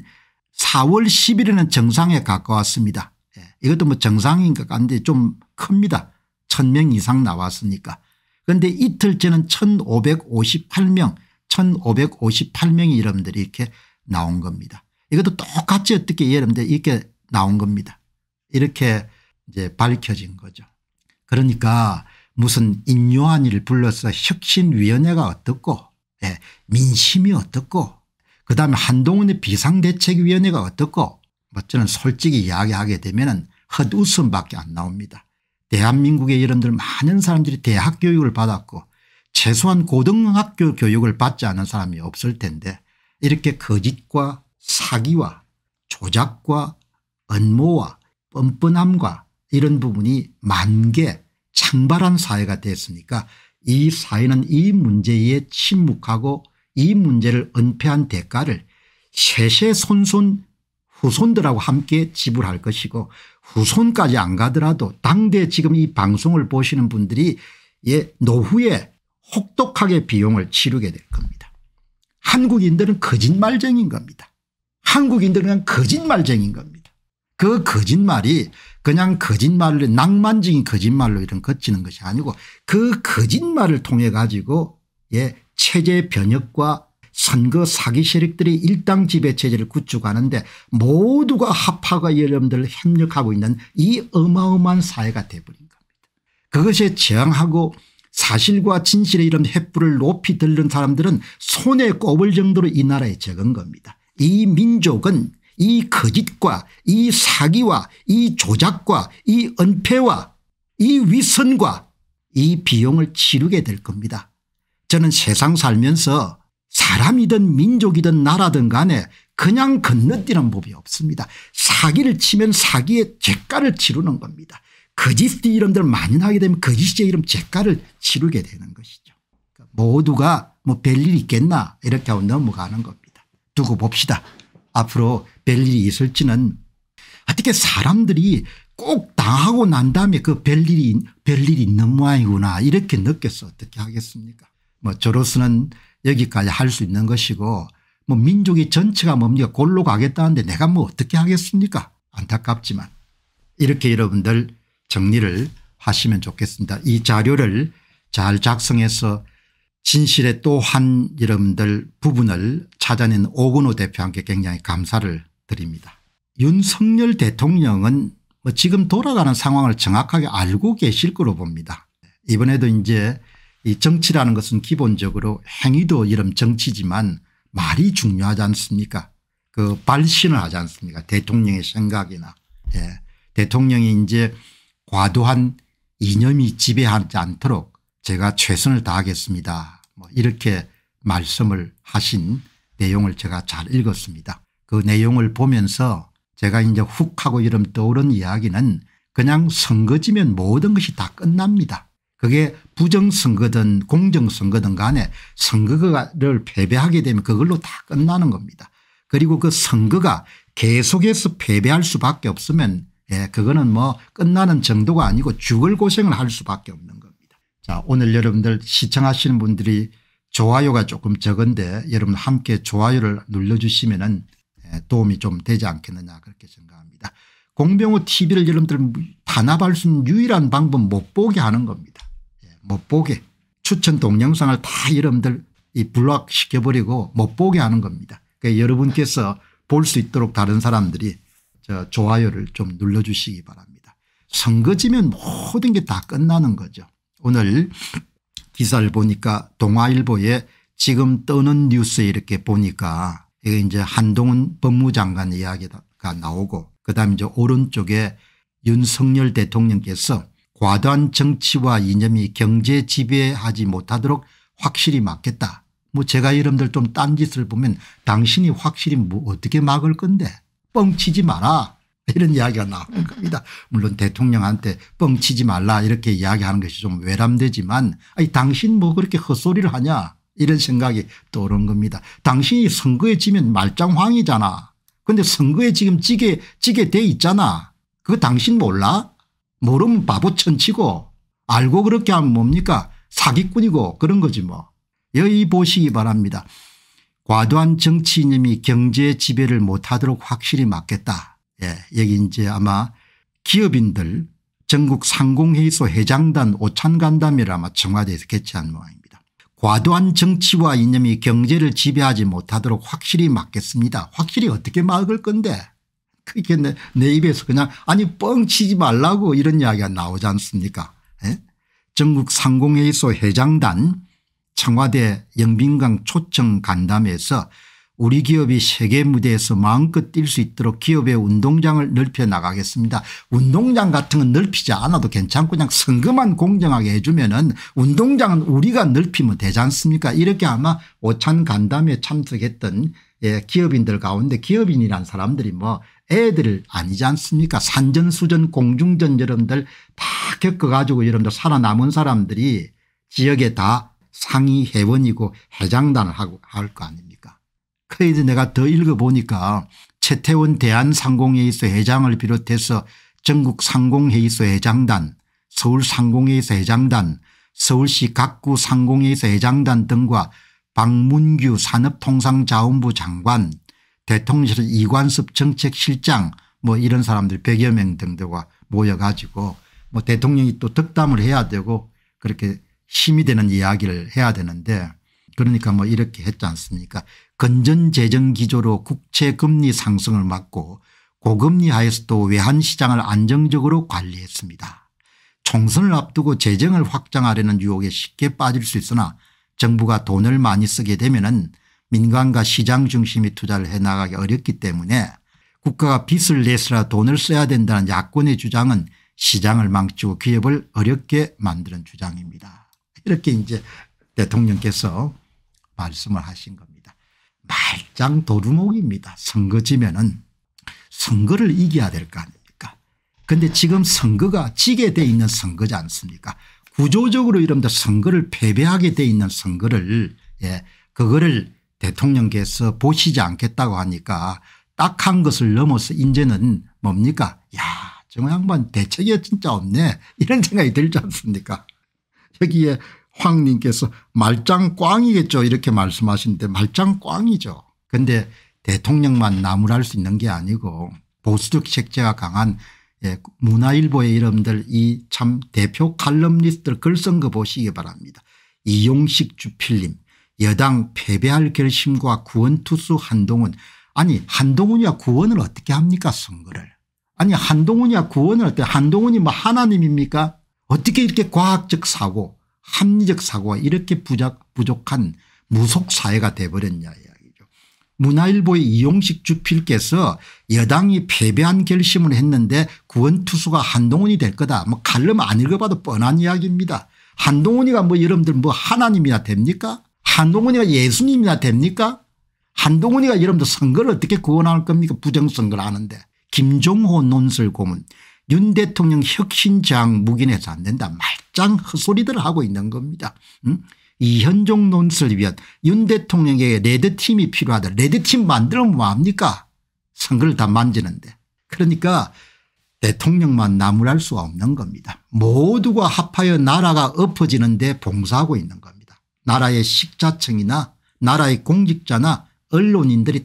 4월 10일에는 정상에 가까웠습니다. 예, 이것도 뭐 정상인 것 같은데 좀 큽니다. 1000명 이상 나왔으니까. 그런데 이틀째는 1558명 1558명이 여러분들이 이렇게 나온 겁니다. 이것도 똑같이 어떻게 여러분들 이렇게 나온 겁니다. 이렇게 이제 밝혀진 거죠. 그러니까 무슨 인요한일를 불러서 혁신위원회가 어떻고 예, 민심이 어떻고 그다음에 한동훈의 비상대책위원회가 어떻고 뭐 저는 솔직히 이야기하게 되면 헛웃음밖에 안 나옵니다. 대한민국의 여러분들 많은 사람들이 대학 교육을 받았고 최소한 고등학교 교육을 받지 않은 사람이 없을 텐데 이렇게 거짓과 사기와 조작과 언모와 뻔뻔함과 이런 부분이 만개 창발한 사회가 됐으니까 이 사회는 이 문제에 침묵하고 이 문제를 은폐한 대가를 세세손손 후손들하고 함께 지불할 것이고 후손까지 안 가더라도 당대 지금 이 방송을 보시는 분들이 예 노후에 혹독하게 비용을 치르게 될 겁니다. 한국인들은 거짓말쟁인 겁니다. 한국인들은 거짓말쟁인 겁니다. 그 거짓말이 그냥 거짓말로 낭만적인 거짓말로 이런 거치는 것이 아니고 그 거짓말을 통해 가지고 예 체제 변혁과 선거 사기 세력들이 일당 지배 체제를 구축하는데 모두가 합파가 여러분들 협력하고 있는 이 어마어마한 사회가 돼버린 겁니다. 그것에 저항하고 사실과 진실의 이런 횃불을 높이 들른 사람들은 손에 꼽을 정도로 이 나라에 적은 겁니다. 이 민족은 이 거짓과 이 사기와 이 조작과 이 은폐와 이 위선과 이 비용을 치르게 될 겁니다. 저는 세상 살면서 사람이든 민족이든 나라든 간에 그냥 건너뛰는 법이 없습니다. 사기를 치면 사기의 죄가를 치르는 겁니다. 거짓 의 이름들 많이 나게 되면 거짓의 이름 죄가를 치르게 되는 것이죠. 그러니까 모두가 뭐 별일 있겠나 이렇게 하고 넘어가는 겁니다. 두고 봅시다. 앞으로 별일이 있을지는 어떻게 사람들이 꼭 당하고 난 다음에 그 별일이 별일이 있는 모양이구나 이렇게 느꼈어 어떻게 하겠습니까 뭐 저로서는 여기까지 할 수 있는 것이고 뭐 민족이 전체가 뭡니까 골로 가겠다는데 내가 뭐 어떻게 하겠습니까 안타깝지만 이렇게 여러분들 정리를 하시면 좋겠습니다. 이 자료를 잘 작성해서 진실의 또 한 여러분들 부분을 찾아낸 오근호 대표한테 굉장히 감사를 드립니다. 윤석열 대통령은 뭐 지금 돌아가는 상황을 정확하게 알고 계실 거로 봅니다. 네, 이번에도 이제 이 정치라는 것은 기본적으로 행위도 이름 정치지만 말이 중요하지 않습니까 그 발신을 하지 않습니까 대통령의 생각이나 예. 대통령이 이제 과도한 이념이 지배하지 않도록 제가 최선을 다하겠습니다 뭐 이렇게 말씀을 하신 내용을 제가 잘 읽었습니다. 그 내용을 보면서 제가 이제 훅 하고 이름 떠오른 이야기는 그냥 선거지면 모든 것이 다 끝납니다. 그게 부정선거든 공정선거든 간에 선거를 패배하게 되면 그걸로 다 끝나는 겁니다. 그리고 그 선거가 계속해서 패배할 수밖에 없으면 예, 그거는 뭐 끝나는 정도가 아니고 죽을 고생을 할 수밖에 없는 겁니다. 자 오늘 여러분들 시청하시는 분들이 좋아요가 조금 적은데 여러분 함께 좋아요를 눌러주시면 은 예, 도움이 좀 되지 않겠느냐 그렇게 생각합니다. 공병호 tv를 여러분들 반납할 수 있는 유일한 방법 못 보게 하는 겁니다. 예, 못 보게 추천 동영상을 다 여러분들 블락 시켜버리고 못 보게 하는 겁니다. 그러니까 여러분께서 볼 수 있도록 다른 사람들이 저 좋아요를 좀 눌러주시기 바랍니다. 선거지면 모든 게 다 끝나는 거죠. 오늘 기사를 보니까 동아일보에 지금 떠는 뉴스에 이렇게 보니까 이게 이제 한동훈 법무장관 이야기가 나오고 그다음 이제 오른쪽에 윤석열 대통령께서 과도한 정치와 이념이 경제 지배하지 못하도록 확실히 막겠다. 뭐 제가 여러분들 좀 딴짓을 보면 당신이 확실히 뭐 어떻게 막을 건데 뻥치지 마라 이런 이야기가 나올 겁니다. 물론 대통령한테 뻥치지 말라 이렇게 이야기하는 것이 좀 외람되지만 아니 당신 뭐 그렇게 헛소리를 하냐 이런 생각이 떠오른 겁니다. 당신이 선거에 지면 말짱황이잖아. 근데 선거에 지금 지게 지게 돼 있잖아. 그거 당신 몰라? 모르면 바보 천치고 알고 그렇게 하면 뭡니까 사기꾼이고 그런 거지 뭐. 여의 보시기 바랍니다. 과도한 정치인임이 경제 지배를 못하도록 확실히 막겠다. 예, 여기 이제 아마 기업인들 전국 상공회의소 회장단 오찬간담회를 아마 청와대에서 개최한 모양 과도한 정치와 이념이 경제를 지배하지 못하도록 확실히 막겠습니다. 확실히 어떻게 막을 건데 그게 내, 내 입에서 그냥 아니 뻥치지 말라고 이런 이야기가 나오지 않습니까 에? 예? 전국 상공회의소 회장단 청와대 영빈강 초청 간담회에서 우리 기업이 세계 무대에서 마음껏 뛸 수 있도록 기업의 운동장을 넓혀 나가겠습니다. 운동장 같은 건 넓히지 않아도 괜찮고 그냥 선거만 공정하게 해주면 은 운동장은 우리가 넓히면 되지 않습니까 이렇게 아마 오찬 간담회 참석했던 예, 기업인들 가운데 기업인이란 사람들이 뭐 애들 아니지 않습니까 산전수전 공중전 여러분들 다 겪어가지고 여러분들 살아남은 사람들이 지역에 다 상위 회원이고 해장단을 하고 할 거 아닙니까 그래서 내가 더 읽어보니까 최태원 대한상공회의소 회장을 비롯해서 전국상공회의소 회장단 서울상공회의소 회장단 서울시 각구 상공회의소 회장단 등과 박문규 산업통상자원부 장관 대통령실 이관섭 정책실장 뭐 이런 사람들 100여 명 등등과 모여가지고 뭐 대통령이 또득담을 해야 되고 그렇게 힘이 되는 이야기를 해야 되는데 그러니까 뭐 이렇게 했지 않습니까 건전재정기조로 국채금리 상승을 막고 고금리 하에서도 외환시장을 안정적으로 관리했습니다. 총선을 앞두고 재정을 확장하려는 유혹에 쉽게 빠질 수 있으나 정부가 돈을 많이 쓰게 되면 은 민간과 시장 중심의 투자를 해나가기 어렵기 때문에 국가가 빚을 내서라 돈을 써야 된다는 야권의 주장은 시장을 망치고 기업을 어렵게 만드는 주장입니다. 이렇게 이제 대통령께서 말씀을 하신 겁니다. 말짱 도루묵입니다. 선거 지면은 선거를 이겨야 될 거 아닙니까 근데 지금 선거가 지게 돼 있는 선거지 않습니까 구조적으로 이른바 선거를 패배하게 돼 있는 선거를 예 그거를 대통령께서 보시지 않겠다고 하니까 딱 한 것을 넘어서 이제는 뭡니까 야 정양반 대책이 진짜 없네 이런 생각이 들지 않습니까 여기에 황님께서 말짱 꽝이겠죠 이렇게 말씀하시는데 말짱 꽝이죠. 그런데 대통령만 나무랄 수 있는 게 아니고 보수적 책채가 강한 예, 문화일보의 이름들 이 참 대표 칼럼니스트들 글 쓴 거 보시기 바랍니다. 이용식 주필님 여당 패배할 결심과 구원투수 한동훈 아니 한동훈이야 구원을 어떻게 합니까 선거를 아니 한동훈이야 구원을 어떻게 한동훈이 뭐 하나님입니까 어떻게 이렇게 과학적 사고 합리적 사고가 이렇게 부족한 무속사회가 돼버렸냐 이야기죠. 문화일보의 이용식 주필께서 여당이 패배한 결심을 했는데 구원투수가 한동훈이 될 거다. 뭐 칼럼 안 읽어봐도 뻔한 이야기입니다. 한동훈이가 뭐 여러분들 뭐 하나님이나 됩니까 한동훈이가 예수님이나 됩니까 한동훈이가 여러분들 선거를 어떻게 구원할 겁니까 부정선거를 하는데 김종호 논설고문 윤 대통령 혁신장 묵인해서 안 된다 말짱 헛소리들 하고 있는 겁니다. 응? 이현종 논설위원 윤 대통령에게 레드팀이 필요하다. 레드팀 만들면 뭐합니까 선거를 다 만지는데. 그러니까 대통령만 나무랄 수가 없는 겁니다. 모두가 합하여 나라가 엎어지는데 봉사하고 있는 겁니다. 나라의 식자층이나 나라의 공직자나 언론인들이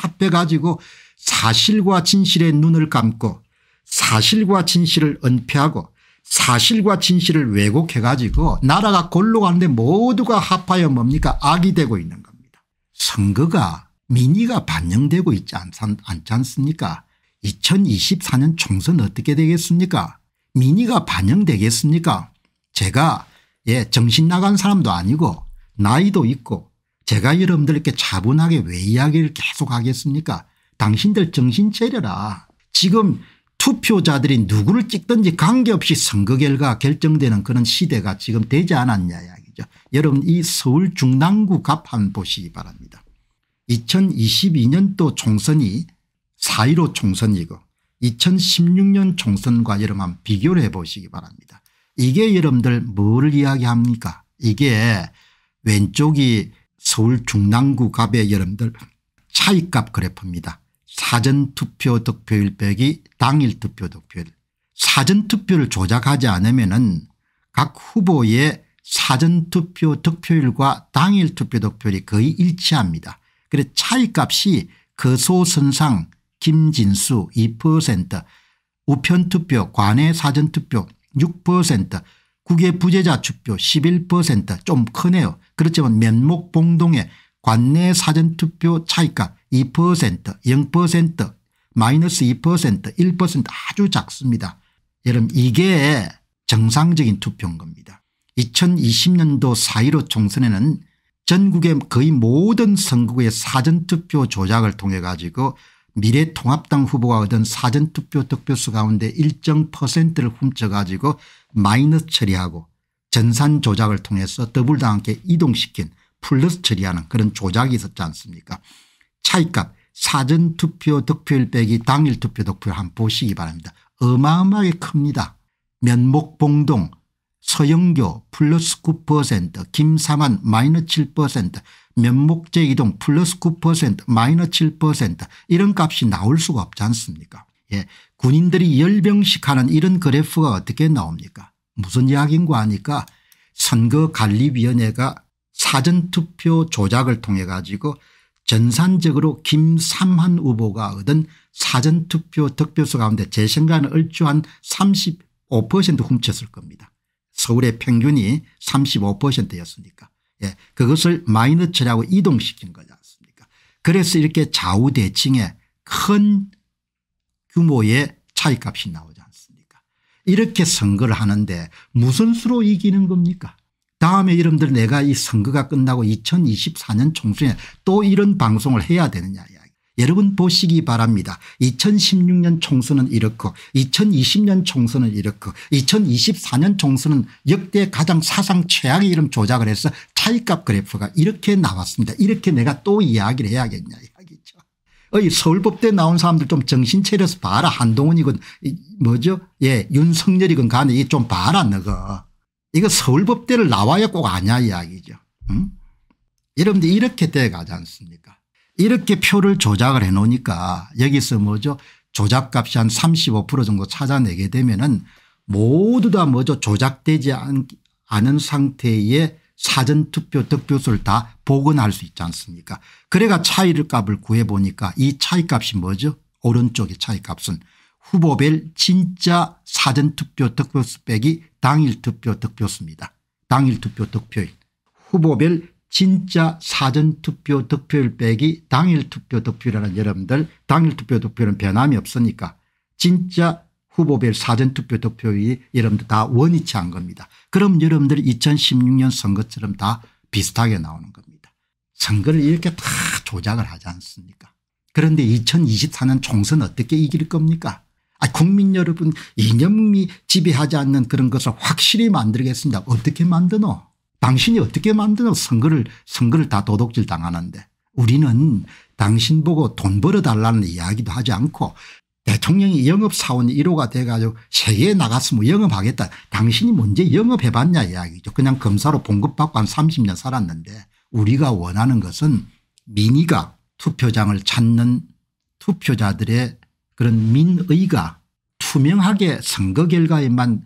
다빼가지고 사실과 진실의 눈을 감고 사실과 진실을 은폐하고 사실과 진실을 왜곡해 가지고 나라가 골로 가는데 모두가 합하여 뭡니까 악이 되고 있는 겁니다. 선거가 민의가 반영되고 있지 않, 지 않습니까 2024년 총선 어떻게 되겠습니까 민의가 반영되겠습니까 제가 예 정신 나간 사람도 아니고 나이도 있고 제가 여러분들께 차분하게 왜 이야기를 계속 하겠습니까 당신들 정신 차려라 지금 투표자들이 누구를 찍든지 관계없이 선거 결과 결정되는 그런 시대가 지금 되지 않았냐 이야기죠. 여러분 이 서울 중랑구 갑한 번 보시기 바랍니다. 2022년도 총선이 4.15 총선이고 2016년 총선과 여러분 비교를 해보시기 바랍니다. 이게 여러분들 뭘 이야기합니까 이게 왼쪽이 서울 중랑구 갑의 여러분들 차이값 그래프입니다. 사전투표 득표율 빼기 당일 투표 득표율 사전투표를 조작하지 않으면 은각 후보의 사전투표 득표율과 당일 투표 득표율이 거의 일치합니다. 그래서 차이값이 거소선상 김진수 2% 우편투표 관외 사전투표 6% 국외 부재자 투표 11%좀 크네요. 그렇지만 면목봉동의 관내 사전투표 차이값 2%, 0%, 마이너스 2%, 1% 아주 작습니다. 여러분 이게 정상적인 투표인 겁니다. 2020년도 4.15 총선에는 전국의 거의 모든 선거구의 사전투표 조작을 통해 가지고 미래통합당 후보가 얻은 사전투표 득표수 가운데 일정 퍼센트를 훔쳐가지고 마이너스 처리하고 전산 조작을 통해서 더블당한테 이동시킨 플러스 처리하는 그런 조작이 있었지 않습니까 차이값 사전투표 득표율 빼기 당일 투표 득표율 한번 보시기 바랍니다. 어마어마하게 큽니다. 면목봉동 서영교 플러스 9% 김사만 마이너스 7% 면목재이동 플러스 9% 마이너스 7% 이런 값이 나올 수가 없지 않습니까 예. 군인들이 열병식 하는 이런 그래프가 어떻게 나옵니까 무슨 이야기인고 하니까 선거관리위원회가 사전투표 조작을 통해 가지고 전산적으로 김삼환 후보가 얻은 사전투표 득표수 가운데 제 생각에는 얼추한 35% 훔쳤을 겁니다. 서울의 평균이 35%였으니까 예, 그것을 마이너 처리하고 이동시킨 거지 않습니까 그래서 이렇게 좌우대칭에 큰 규모의 차이값이 나오지 않습니까 이렇게 선거를 하는데 무슨 수로 이기는 겁니까 다음에 이름들 내가 이 선거가 끝나고 2024년 총선에 또 이런 방송을 해야 되느냐 이야기. 여러분 보시기 바랍니다. 2016년 총선은 이렇고 2020년 총선은 이렇고 2024년 총선은 역대 가장 사상 최악의 이름 조작을 해서 차이값 그래프가 이렇게 나왔습니다. 이렇게 내가 또 이야기를 해야겠냐 이야기죠. 어이 서울법대 나온 사람들 좀 정신 차려서 봐라 한동훈이건 뭐죠 예 윤석열이건 간에 좀 봐라 너가. 이거 서울법대를 나와야 꼭 아냐 이야기죠. 응? 여러분들 이렇게 돼가지 않습니까 이렇게 표를 조작을 해 놓으니까 여기서 뭐죠 조작값이 한 35% 정도 찾아내게 되면 은 모두 다 뭐죠 조작되지 않, 은 상태의 사전투표 득표수를 다 복원할 수 있지 않습니까 그래가 차이 값을 구해보니까 이 차이값이 뭐죠 오른쪽의 차이값은 후보별 진짜 사전투표 득표수백이 당일투표 득표수입니다. 당일투표 득표일. 후보별 진짜 사전투표 득표율 빼기 당일투표 득표라는 여러분들 당일투표 득표는 변함이 없으니까 진짜 후보별 사전투표 득표율이 여러분들 다 원위치 한 겁니다. 그럼 여러분들 2016년 선거처럼 다 비슷하게 나오는 겁니다. 선거를 이렇게 다 조작을 하지 않습니까 그런데 2024년 총선 어떻게 이길 겁니까 아, 국민 여러분 이념이 지배하지 않는 그런 것을 확실히 만들겠습니다. 어떻게 만드노? 당신이 어떻게 만드노? 선거를 선거를 다 도둑질 당하는데 우리는 당신 보고 돈 벌어달라는 이야기도 하지 않고 대통령이 영업사원 1호가 돼가지고 세계에 나갔으면 영업하겠다. 당신이 먼저 영업해봤냐 이야기죠. 그냥 검사로 봉급받고 한 30년 살았는데 우리가 원하는 것은 민의가 투표장을 찾는 투표자들의 그런 민의가 투명하게 선거 결과에만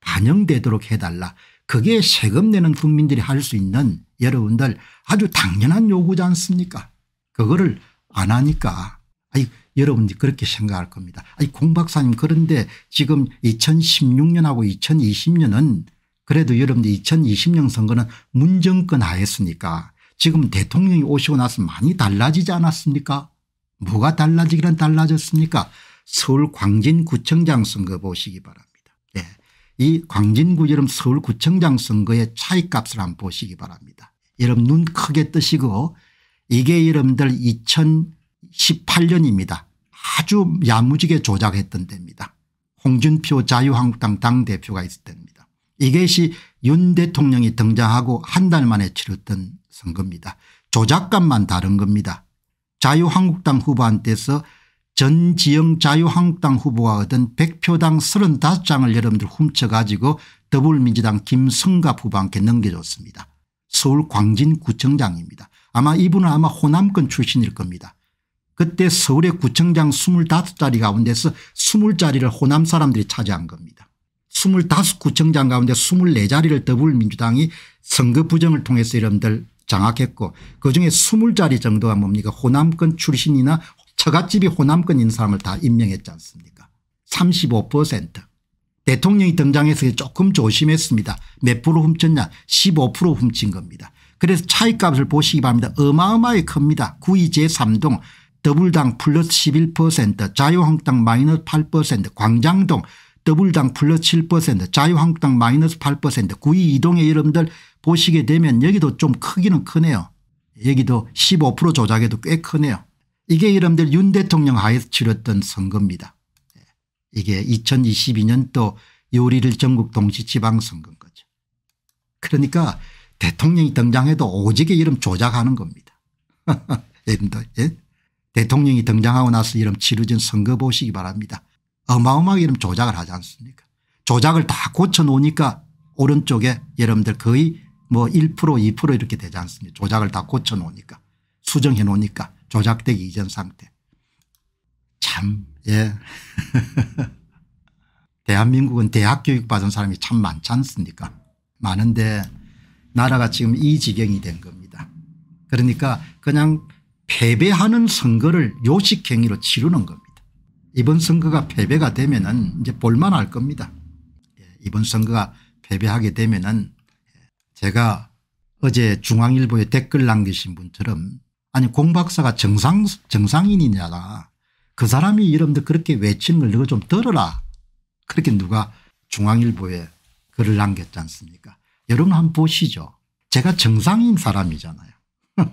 반영되도록 해달라. 그게 세금 내는 국민들이 할 수 있는 여러분들 아주 당연한 요구지 않습니까 그거를 안 하니까 아니 여러분들이 그렇게 생각할 겁니다. 아니 공 박사님 그런데 지금 2016년하고 2020년은 그래도 여러분들 2020년 선거는 문정권 하였으니까 지금 대통령이 오시고 나서 많이 달라지지 않았습니까 뭐가 달라지기는 달라졌습니까 서울 광진구청장 선거 보시기 바랍니다. 예. 이 광진구 여름 서울구청장 선거의 차이값을 한번 보시기 바랍니다. 여러분 눈 크게 뜨시고 이게 여러분들 2018년입니다. 아주 야무지게 조작했던 때입니다. 홍준표 자유한국당 당대표가 있을 때입니다. 이것이 윤 대통령이 등장하고 한 달 만에 치렀던 선거입니다. 조작감만 다른 겁니다. 자유한국당 후보한테서 전지영 자유한국당 후보가 얻은 100표당 35장을 여러분들 훔쳐가지고 더불민주당 김성갑 후보한테 넘겨줬습니다. 서울 광진구청장입니다. 아마 이분은 아마 호남권 출신일 겁니다. 그때 서울의 구청장 25자리 가운데서 20자리를 호남 사람들이 차지한 겁니다. 25구청장 가운데 24자리를 더불민주당이 선거 부정을 통해서 여러분들 장악했고 그중에 20자리 정도가 뭡니까 호남권 출신이나 처갓집이 호남권인 사람을 다 임명했지 않습니까 35% 대통령이 등장해서 조금 조심했습니다. 몇 프로 훔쳤냐 15% 훔친 겁니다. 그래서 차이값을 보시기 바랍니다. 어마어마하게 큽니다. 9위 제3동 더블당 플러스 11% 자유한국당 마이너스 8% 광장동 더블당 플러스 7% 자유한국당 마이너스 8% 구이 이동의 여러분들 보시게 되면 여기도 좀 크기는 크네요. 여기도 15% 조작에도 꽤 크네요. 이게 여러분들윤 대통령 하에서 치렀던 선거입니다. 예. 이게 2022년도 요리를 전국 동시지방선거인 거죠. 그러니까 대통령이 등장해도 오직게 이름 조작하는 겁니다. [LAUGHS] 여러분들 예? 대통령이 등장하고 나서 이름 치르진 선거 보시기 바랍니다. 어마어마하게 이름 조작을 하지 않습니까 조작을 다 고쳐놓으니까 오른쪽에 여러분들 거의 뭐1% 2% 이렇게 되지 않습니까 조작을 다 고쳐 놓으니까 수정해 놓으니까 조작되기 이전 상태. 참 예. [LAUGHS] 대한민국은 대학 교육 받은 사람이 참 많지 않습니까 많은데 나라가 지금 이 지경이 된 겁니다. 그러니까 그냥 패배하는 선거를 요식행위로 치르는 겁니다. 이번 선거가 패배가 되면 은 이제 볼만할 겁니다. 예, 이번 선거가 패배하게 되면 은 제가 어제 중앙일보에 댓글 남기신 분처럼 아니 공박사가 정상, 정상인이냐라 그 사람이 이름도 그렇게 외치는 걸 너가 좀 들어라 그렇게 누가 중앙일보에 글을 남겼지 않습니까 여러분 한번 보시죠 제가 정상인 사람이잖아요 [LAUGHS]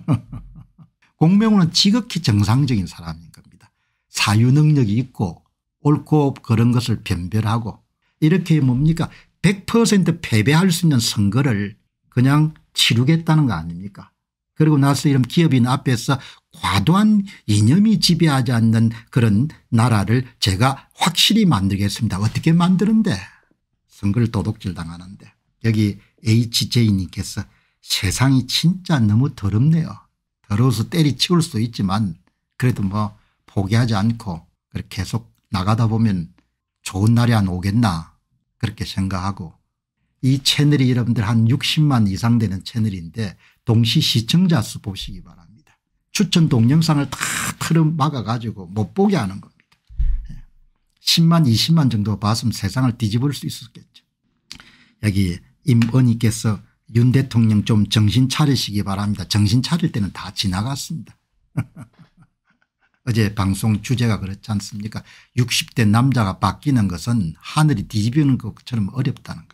공명호는 지극히 정상적인 사람인 겁니다 사유 능력이 있고 옳고 그런 것을 변별하고 이렇게 뭡니까 100% 패배할 수 있는 선거를 그냥 치르겠다는 거 아닙니까 그리고 나서 이런 기업인 앞에서 과도한 이념이 지배하지 않는 그런 나라를 제가 확실히 만들겠습니다. 어떻게 만드는데 선거를 도둑질 당하는데 여기 HJ님께서 세상이 진짜 너무 더럽네요. 더러워서 때리치울 수도 있지만 그래도 뭐 포기하지 않고 그렇게 계속 나가다 보면 좋은 날이 안 오겠나 그렇게 생각하고 이 채널이 여러분들 한 60만 이상 되는 채널인데 동시 시청자 수 보시기 바랍니다. 추천 동영상을 다 틀어 막아가지고 못 보게 하는 겁니다. 10만 예. 20만 정도 봤으면 세상을 뒤집을 수 있었겠죠. 여기 임원희께서 윤 대통령 좀 정신 차리시기 바랍니다. 정신 차릴 때는 다 지나갔습니다. [LAUGHS] 어제 방송 주제가 그렇지 않습니까 60대 남자가 바뀌는 것은 하늘이 뒤집는 것처럼 어렵다는 거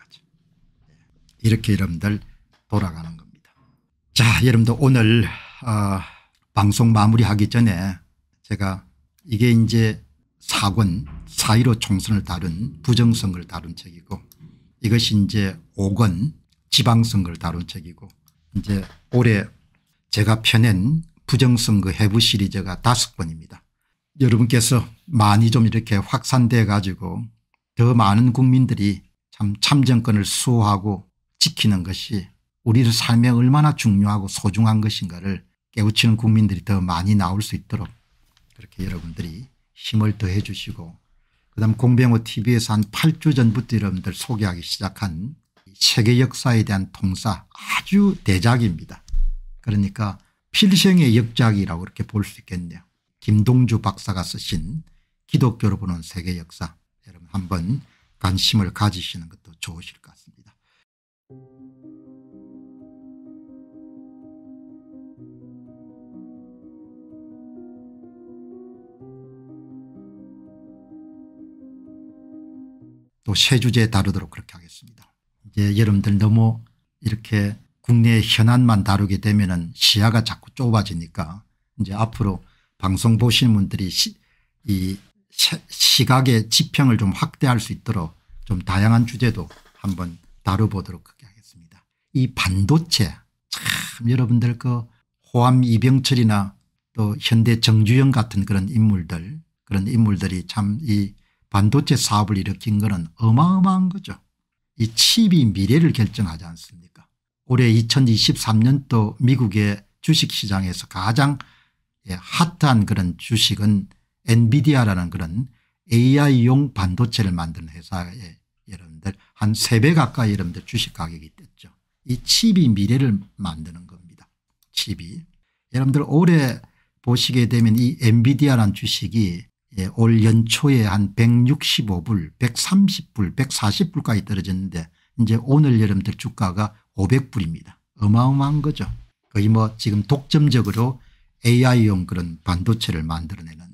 이렇게 여러분들 돌아가는 겁니다. 자 여러분들 오늘 어, 방송 마무리하기 전에 제가 이게 이제 4권 4.15 총선을 다룬 부정선거를 다룬 책이고 이것이 이제 5권 지방선거를 다룬 책이고 이제 올해 제가 펴낸 부정선거 해부 시리즈가 다섯 권입니다. 여러분께서 많이 좀 이렇게 확산돼 가지고 더 많은 국민들이 참 참정권을 수호하고 지키는 것이 우리를 삶에 얼마나 중요하고 소중한 것인가를 깨우치는 국민들이 더 많이 나올 수 있도록 그렇게 여러분들이 힘을 더해 주시고 그다음 공병호 tv에서 한 8주 전부터 여러분들 소개하기 시작한 세계 역사에 대한 통사 아주 대작입니다. 그러니까 필생의 역작이라고 이렇게 볼 수 있겠네요. 김동주 박사가 쓰신 기독교로 보는 세계 역사 여러분 한번 관심을 가지시는 것도 좋으실 것 같습니다. 또세 주제 다루도록 그렇게 하겠습니다. 이제 여러분들 너무 이렇게 국내 현안만 다루게 되면 은 시야가 자꾸 좁아지니까 이제 앞으로 방송 보시는 분들이 시, 이 시각의 지평을 좀 확대할 수 있도록 좀 다양한 주제도 한번 다뤄보도록 그렇게 하겠습니다. 이 반도체 참 여러분들 그 호암 이병철이나 또 현대 정주영 같은 그런 인물들 그런 인물들이 참이 반도체 사업을 일으킨 것은 어마어마한 거죠. 이 칩이 미래를 결정하지 않습니까 올해 2023년도 미국의 주식시장에서 가장 예, 핫한 그런 주식은 엔비디아라는 그런 AI용 반도체를 만드는 회사에 여러분들 한 3배 가까이 여러분들 주식 가격이 됐죠. 이 칩이 미래를 만드는 겁니다. 칩이. 여러분들 올해 보시게 되면 이 엔비디아라는 주식이 예, 올 연초에 한 165불 130불 140불까지 떨어졌는데 이제 오늘 여러분들 주가가 500불입니다. 어마어마한 거죠. 거의 뭐 지금 독점적으로 AI용 그런 반도체를 만들어내는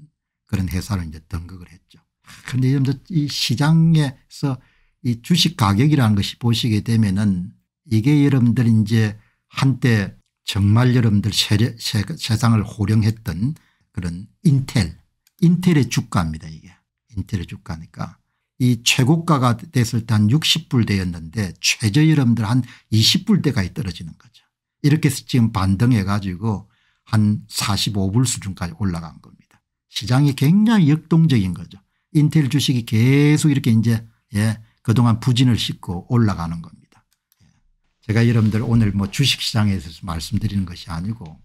그런 회사를 이제 등극을 했죠. 그런데 아, 여러분들 이 시장에서 이 주식 가격이라는 것이 보시게 되면은 이게 여러분들 이제 한때 정말 여러분들 세상을 호령했던 그런 인텔 인텔의 주가입니다 이게 인텔의 주가니까 이 최고가가 됐을 때 한 60불 되었는데 최저 여러분들 한 20불 대까지 떨어지는 거죠. 이렇게 해서 지금 반등해 가지고 한 45불 수준까지 올라간 겁니다. 시장이 굉장히 역동적인 거죠. 인텔 주식이 계속 이렇게 이제 예 그동안 부진을 씻고 올라가는 겁니다. 예. 제가 여러분들 오늘 뭐 주식시장에 대해서 말씀드리는 것이 아니고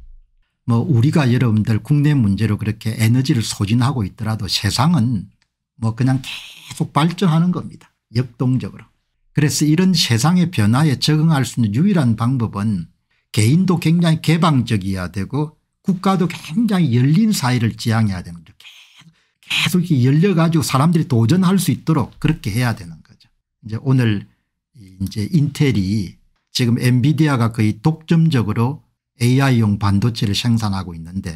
뭐 우리가 여러분들 국내 문제로 그렇게 에너지를 소진하고 있더라도 세상은 뭐 그냥 계속 발전하는 겁니다. 역동적으로. 그래서 이런 세상의 변화에 적응할 수 있는 유일한 방법은 개인도 굉장히 개방적이어야 되고 국가도 굉장히 열린 사회를 지향해야 되는 거죠. 계속, 계속 열려가지고 사람들이 도전할 수 있도록 그렇게 해야 되는 거죠. 이제 오늘 이제 인텔이 지금 엔비디아가 거의 독점적으로 AI용 반도체를 생산하고 있는데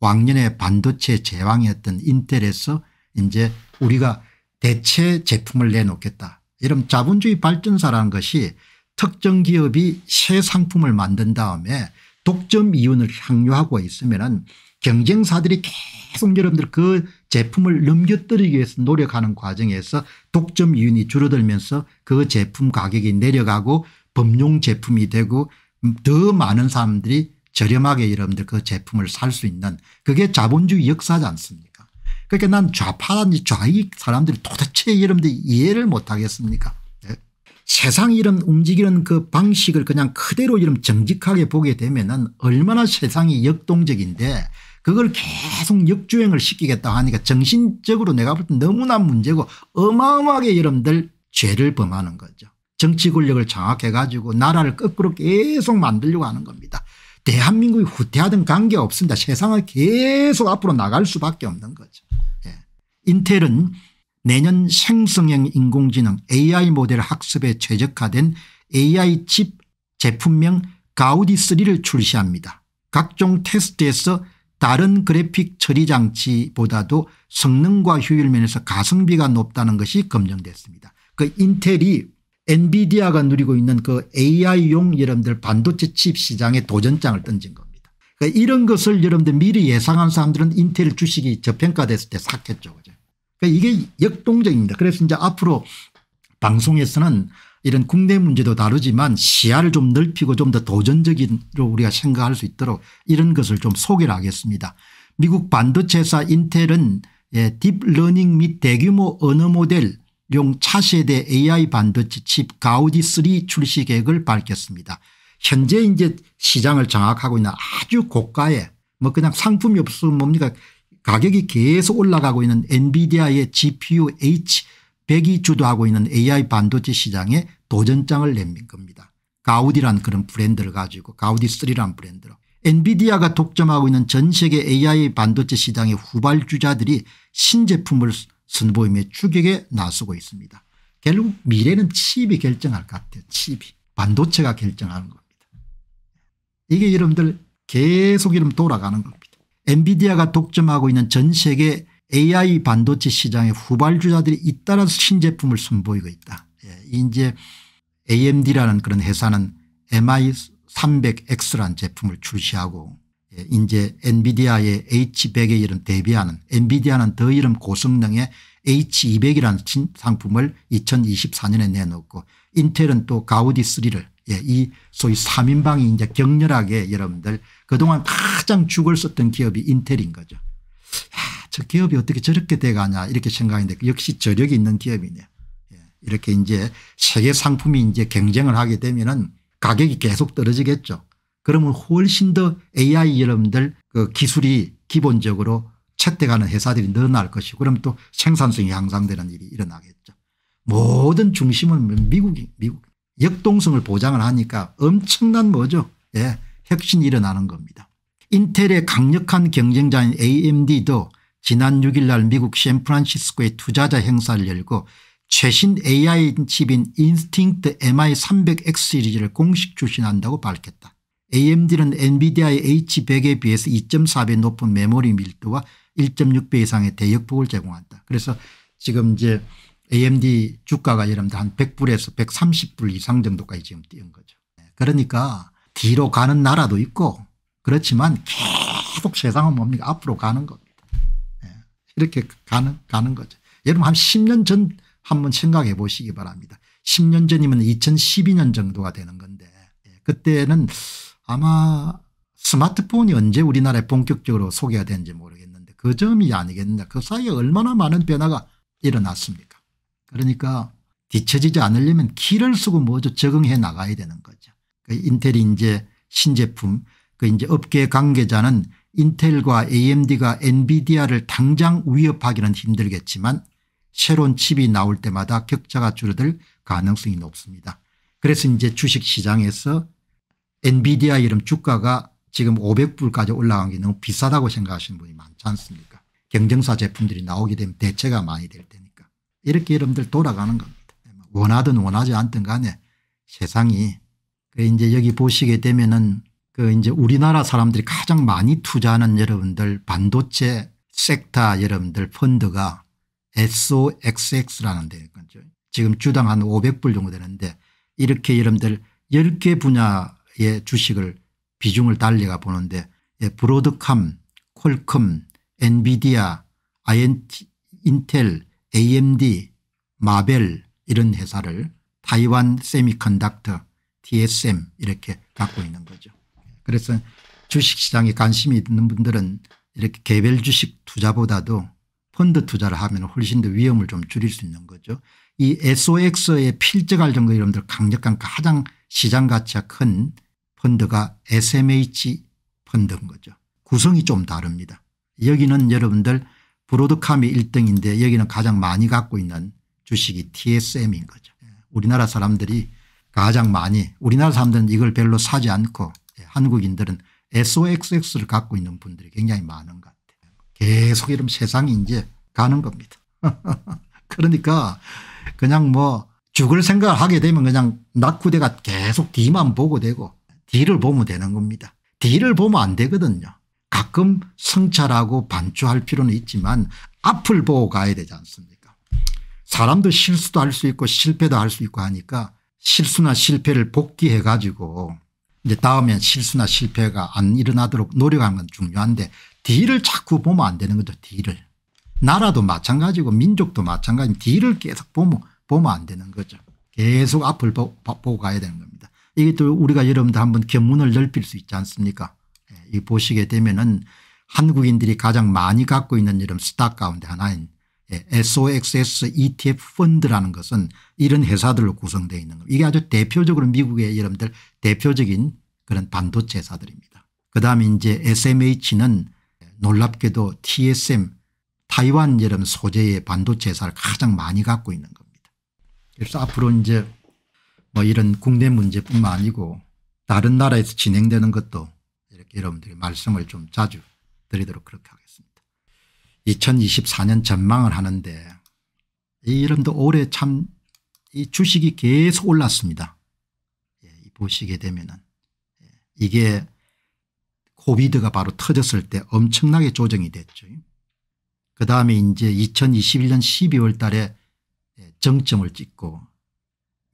왕년에 반도체 제왕이었던 인텔에서 이제 우리가 대체 제품을 내놓겠다. 이런 자본주의 발전사라는 것이 특정 기업이 새 상품을 만든 다음에 독점 이윤을 향유하고 있으면 경쟁사들이 계속 여러분들 그 제품을 넘겨뜨리기 위해서 노력하는 과정에서 독점 이윤이 줄어들면서 그 제품 가격이 내려가고 범용 제품이 되고 음, 더 많은 사람들이 저렴하게 여러분들 그 제품을 살 수 있는 그게 자본주의 역사지 않습니까 그러니까 난 좌파라든지 좌익 사람들이 도대체 여러분들 이해를 못하겠습니까 네. 세상 이런 움직이는 그 방식을 그냥 그대로 이런 정직하게 보게 되면 은 얼마나 세상이 역동적인데 그걸 계속 역주행을 시키겠다 하니까 정신적으로 내가 볼 때 너무나 문제고 어마어마하게 여러분들 죄를 범하는 거죠. 정치 권력을 장악해가지고 나라를 거꾸로 계속 만들려고 하는 겁니다. 대한민국이 후퇴하든 관계없습니다. 세상을 계속 앞으로 나갈 수밖에 없는 거죠. 예. 인텔은 내년 생성형 인공지능 AI 모델 학습에 최적화된 AI 칩 제품명 가우디3를 출시합니다. 각종 테스트에서 다른 그래픽 처리 장치보다도 성능과 효율 면에서 가성비가 높다는 것이 검증됐습니다. 그 인텔이 엔비디아가 누리고 있는 그 AI용 여러분들 반도체 칩 시장에 도전장을 던진 겁니다. 그러니까 이런 것을 여러분들 미리 예상한 사람들은 인텔 주식이 저평가됐을 때 삭했죠. 그죠? 그러니까 이게 역동적입니다. 그래서 이제 앞으로 방송에서는 이런 국내 문제도 다루지만 시야를 좀 넓히고 좀 더 도전적으로 우리가 생각할 수 있도록 이런 것을 좀 소개를 하겠습니다. 미국 반도체 사 인텔은 예, 딥러닝 및 대규모 언어 모델 용 차세대 AI 반도체 칩 가우디3 출시 계획을 밝혔습니다. 현재 이제 시장을 장악하고 있는 아주 고가의 뭐 그냥 상품이 없으면 뭡니까 가격이 계속 올라가고 있는 엔비디아의 GPU H100이 주도하고 있는 AI 반도체 시장에 도전장을 낸 겁니다. 가우디란 그런 브랜드를 가지고 가우디3란 브랜드로 엔비디아가 독점하고 있는 전 세계 AI 반도체 시장의 후발주자들이 신제품을 선보임의 추격에 나서고 있습니다. 결국 미래는 칩이 결정할 것 같아요. 칩이. 반도체가 결정하는 겁니다. 이게 여러분들 계속 이름 돌아가는 겁니다. 엔비디아가 독점하고 있는 전 세계 AI 반도체 시장의 후발주자들이 잇따라서 신제품을 선보이고 있다. 예, 이제 AMD라는 그런 회사는 MI300X라는 제품을 출시하고 이제 엔비디아의 H100에 이름 대비하는 엔비디아는 더 이름 고성능의 H200이라는 상품을 2024년에 내놓고 인텔은 또 가우디3를 예, 이 소위 3인방이 이제 격렬하게 여러분들 그동안 가장 죽을 썼던 기업이 인텔인 거죠. 야, 저 기업이 어떻게 저렇게 돼가냐 이렇게 생각했는데 역시 저력이 있는 기업이네요. 예, 이렇게 이제 세계 상품이 이제 경쟁을 하게 되면은 가격이 계속 떨어지겠죠. 그러면 훨씬 더 AI 여러분들 그 기술이 기본적으로 채택하는 회사들이 늘어날 것이고 그럼 또 생산성이 향상되는 일이 일어나겠죠. 모든 중심은 뭐 미국이 미국 역동성을 보장을 하니까 엄청난 뭐죠 예, 혁신이 일어나는 겁니다. 인텔의 강력한 경쟁자인 AMD도 지난 6일 날 미국 샌프란시스코의 투자자 행사를 열고 최신 AI 칩인 인스팅트 MI300X 시리즈를 공식 출시한다고 밝혔다. AMD는 엔비디아의 H100에 비해서 2.4배 높은 메모리 밀도와 1.6배 이상의 대역폭을 제공한다. 그래서 지금 이제 AMD 주가가 여러분들 한 100불에서 130불 이상 정도까지 지금 뛰는 거죠. 네, 그러니까 뒤로 가는 나라도 있고 그렇지만 계속 세상은 뭡니까 앞으로 가는 겁니다. 네, 이렇게 가는 가는 거죠. 여러분 한 10년 전 한번 생각해 보시기 바랍니다. 10년 전이면 2012년 정도가 되는 건데 네, 그때는 아마 스마트폰이 언제 우리나라에 본격적으로 소개가 되는지 모르겠는데 그 점이 아니겠느냐 그 사이에 얼마나 많은 변화가 일어났습니까 그러니까 뒤처지지 않으려면 키를 쓰고 뭐죠 적응해 나가야 되는 거죠 그 인텔이 이제 신제품 그 이제 업계 관계자는 인텔과 AMD가 엔비디아를 당장 위협하기는 힘들겠지만 새로운 칩이 나올 때마다 격차가 줄어들 가능성이 높습니다. 그래서 이제 주식시장에서 엔비디아 이름 주가가 지금 500불까지 올라간 게 너무 비싸다고 생각하시는 분이 많지 않습니까 경쟁사 제품들이 나오게 되면 대체가 많이 될 테니까 이렇게 여러분들 돌아가는 겁니다. 원하든 원하지 않든 간에 세상이 그 이제 여기 보시게 되면은 그 이제 우리나라 사람들이 가장 많이 투자하는 여러분들 반도체 섹터 여러분들 펀드가 SOXX라는 데거든요. 있 지금 주당 한 500불 정도 되는데 이렇게 여러분들 10개 분야 의 예, 주식을 비중을 달리가 보는데 예, 브로드캄, 콜컴, 엔비디아, 아이엔티, 인텔, AMD, 마벨 이런 회사를 타이완 세미컨덕터 TSM 이렇게 갖고 있는 거죠. 그래서 주식시장에 관심이 있는 분들은 이렇게 개별 주식 투자보다도 펀드 투자를 하면 훨씬 더 위험을 좀 줄일 수 있는 거죠. 이 SOX의 필적할 정도 여러분들 강력한 가장 그 시장 가치가 큰 펀드가 SMH 펀드인 거죠. 구성이 좀 다릅니다. 여기는 여러분들 브로드캄이 1등인데 여기는 가장 많이 갖고 있는 주식이 tsm인 거죠. 예, 우리나라 사람들이 가장 많이 우리나라 사람들은 이걸 별로 사지 않고 예, 한국인들은 soxx를 갖고 있는 분들이 굉장히 많은 것 같아요. 계속 이런 세상이 이제 가는 겁니다. [LAUGHS] 그러니까 그냥 뭐 죽을 생각을 하게 되면 그냥 낙후대가 계속 뒤만 보고 되고 뒤를 보면 되는 겁니다. 뒤를 보면 안 되거든요. 가끔 성찰하고 반추할 필요는 있지만 앞을 보고 가야 되지 않습니까 사람도 실수도 할 수 있고 실패도 할 수 있고 하니까 실수나 실패를 복귀해 가지고 이제 다음엔 실수나 실패가 안 일어나도록 노력하는 건 중요한데 뒤를 자꾸 보면 안 되는 거죠 뒤를. 나라도 마찬가지고 민족도 마찬가지 뒤를 계속 보면, 보면 안 되는 거죠. 계속 앞을 보, 보, 보고 가야 되는 겁니다. 이것또 우리가 여러분들 한번 견문을 넓힐 수 있지 않습니까 예, 이 보시게 되면은 한국인들이 가장 많이 갖고 있는 이런 스탁 가운데 하나인 예, SOXS ETF 펀드라는 것은 이런 회사들로 구성되어 있는 겁니다. 이게 아주 대표적으로 미국의 여러분들 대표적인 그런 반도체 회사들입니다. 그다음에 이제 SMH는 놀랍게도 TSM 타이완 여러분 소재의 반도체 회사를 가장 많이 갖고 있는 겁니다. 그래서 앞으로 이제 뭐 이런 국내 문제뿐만 아니고 다른 나라에서 진행되는 것도 이렇게 여러분들이 말씀을 좀 자주 드리도록 그렇게 하겠습니다. 2024년 전망을 하는데 이 이름도 올해 참 이 주식이 계속 올랐습니다. 예, 보시게 되면은 예, 이게 코비드가 바로 터졌을 때 엄청나게 조정이 됐죠. 그 다음에 이제 2021년 12월 달에 예, 정점을 찍고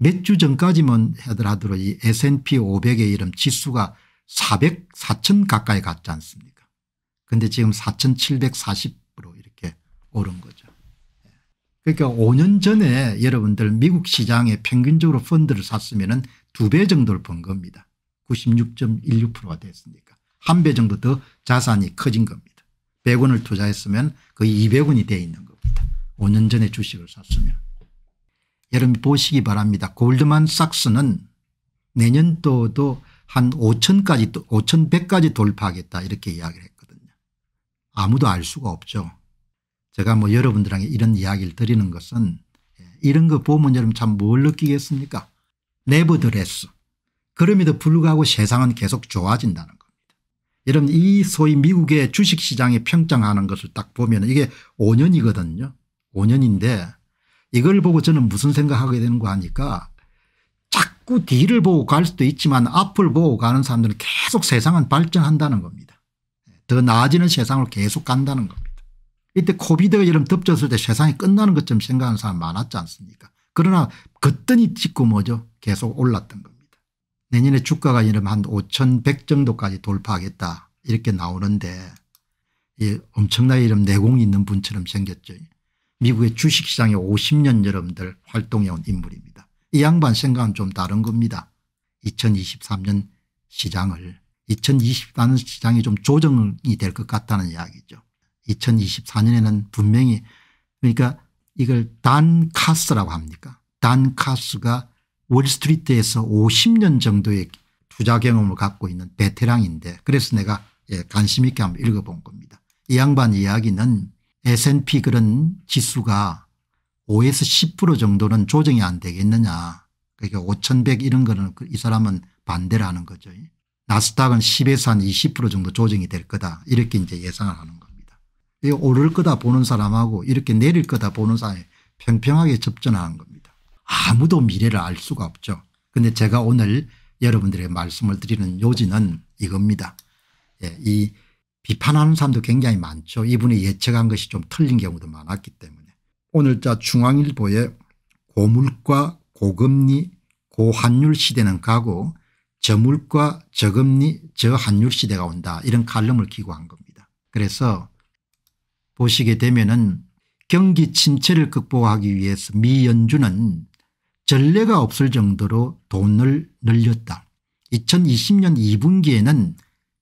몇주 전까지만 하더라도 이 S&P 500의 이름 지수가 400, 4천 가까이 갔지 않습니까? 근데 지금 4,740으로 이렇게 오른 거죠. 예. 그러니까 5년 전에 여러분들 미국 시장에 평균적으로 펀드를 샀으면 두배 정도를 번 겁니다. 96.16%가 됐으니까. 한 배 정도 더 자산이 커진 겁니다. 100원을 투자했으면 거의 200원이 돼 있는 겁니다. 5년 전에 주식을 샀으면. 여러분 보시기 바랍니다. 골드만삭스는 내년도도 한 5천까지 5,100까지 돌파하겠다 이렇게 이야기를 했거든요. 아무도 알 수가 없죠. 제가 뭐 여러분들에게 이런 이야기를 드리는 것은 예, 이런 거 보면 여러분 참 뭘 느끼겠습니까 네버드레스 그럼에도 불구하고 세상은 계속 좋아진다는 겁니다. 여러분 이 소위 미국의 주식시장이 평장하는 것을 딱 보면 이게 5년이거든요. 5년인데 이걸 보고 저는 무슨 생각하게 되는 거하니까 자꾸 뒤를 보고 갈 수도 있지만 앞을 보고 가는 사람들은 계속 세상은 발전한다는 겁니다. 더 나아지는 세상으로 계속 간다는 겁니다. 이때 코비드가 이름 덮쳤을 때 세상이 끝나는 것처럼 생각하는 사람 많았지 않습니까 그러나 그뜬이 찍고 뭐죠 계속 올랐던 겁니다. 내년에 주가가 이러면 한5100 정도까지 돌파하겠다 이렇게 나오는데 이 엄청나게 이런 내공이 있는 분처럼 생겼죠. 미국의 주식시장에 50년 여러분들 활동해온 인물입니다. 이 양반 생각은 좀 다른 겁니다. 2023년 시장을 2024년 시장이 좀 조정이 될 것 같다는 이야기죠. 2024년에는 분명히 그러니까 이걸 단카스라고 합니까 단카스가 월스트리트에서 50년 정도의 투자 경험을 갖고 있는 베테랑인데 그래서 내가 예, 관심 있게 한번 읽어본 겁니다. 이 양반 이야기는 S&P 그런 지수가 5에서 10% 정도는 조정이 안 되겠느냐. 그러니까 5100 이런 거는 그 이 사람은 반대를 하는 거죠. 나스닥은 10에서 한 20% 정도 조정이 될 거다. 이렇게 이제 예상을 하는 겁니다. 이게 오를 거다 보는 사람하고 이렇게 내릴 거다 보는 사람이 평평하게 접전하는 겁니다. 아무도 미래를 알 수가 없죠. 근데 제가 오늘 여러분들의 말씀을 드리는 요지는 이겁니다. 예, 이 비판하는 사람도 굉장히 많죠. 이분이 예측한 것이 좀 틀린 경우도 많았기 때문에. 오늘자 중앙일보에 고물과 고금리 고환율 시대는 가고 저물과 저금리 저환율 시대가 온다 이런 칼럼을 기고한 겁니다. 그래서 보시게 되면 은 경기 침체를 극복하기 위해서 미 연준은 전례가 없을 정도로 돈을 늘렸다. 2020년 2분기에는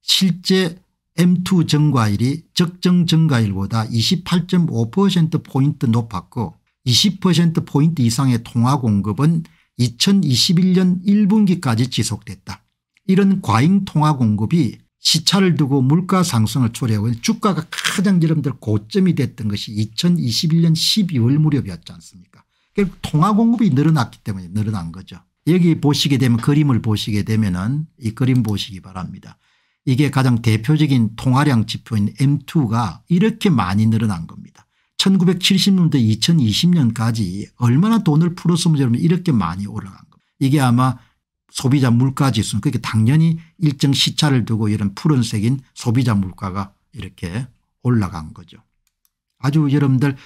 실제 M2 증가율이 적정 증가율보다 28.5%포인트 높았고 20%포인트 이상의 통화 공급은 2021년 1분기까지 지속됐다. 이런 과잉 통화 공급이 시차를 두고 물가 상승을 초래하고 주가가 가장 여러분들 고점이 됐던 것이 2021년 12월 무렵이었지 않습니까 결국 통화 공급이 늘어났기 때문에 늘어난 거죠. 여기 보시게 되면 그림을 보시게 되면 은이 그림 보시기 바랍니다. 이게 가장 대표적인 통화량 지표인 M2가 이렇게 많이 늘어난 겁니다. 1 9 7 0년부 2020년까지 얼마나 돈을 풀었으면 여러분 이렇게 많이 올라간 겁니다. 이게 아마 소비자 물가 지수는 그게 당연히 일정 시차를 두고 이런 푸른색인 소비자 물가가 이렇게 올라간 거죠. 아주 여러분들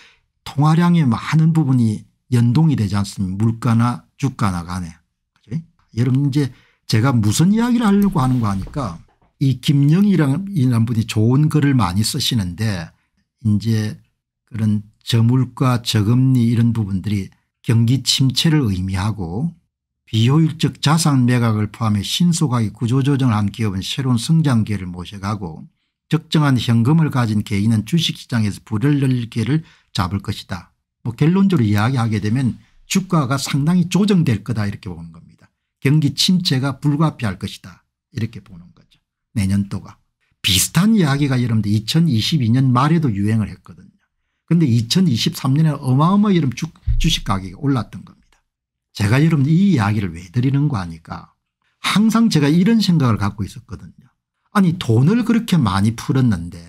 통화량의 많은 부분이 연동이 되지 않습니까 물가나 주가나 간에. 그렇죠? 여러분 이제 제가 무슨 이야기를 하려고 하는 거 하니까 이 김영희라는 분이 좋은 글을 많이 쓰시는데 이제 그런 저물과 저금리 이런 부분들이 경기 침체를 의미하고 비효율적 자산 매각을 포함해 신속하게 구조조정을 한 기업은 새로운 성장 기회를 모셔가고 적정한 현금을 가진 개인은 주식시장에서 불을 열 기회를 잡을 것이다. 뭐 결론적으로 이야기하게 되면 주가가 상당히 조정될 거다 이렇게 보는 겁니다. 경기 침체가 불가피할 것이다 이렇게 보는 겁니다. 내년 도가. 비슷한 이야기가 여러분들 2022년 말에도 유행을 했거든요. 그런데 2023년에 어마어마하게 주식 가격이 올랐던 겁니다. 제가 여러분 이 이야기를 왜드리는거아니까 항상 제가 이런 생각을 갖고 있었거든요. 아니 돈을 그렇게 많이 풀었는데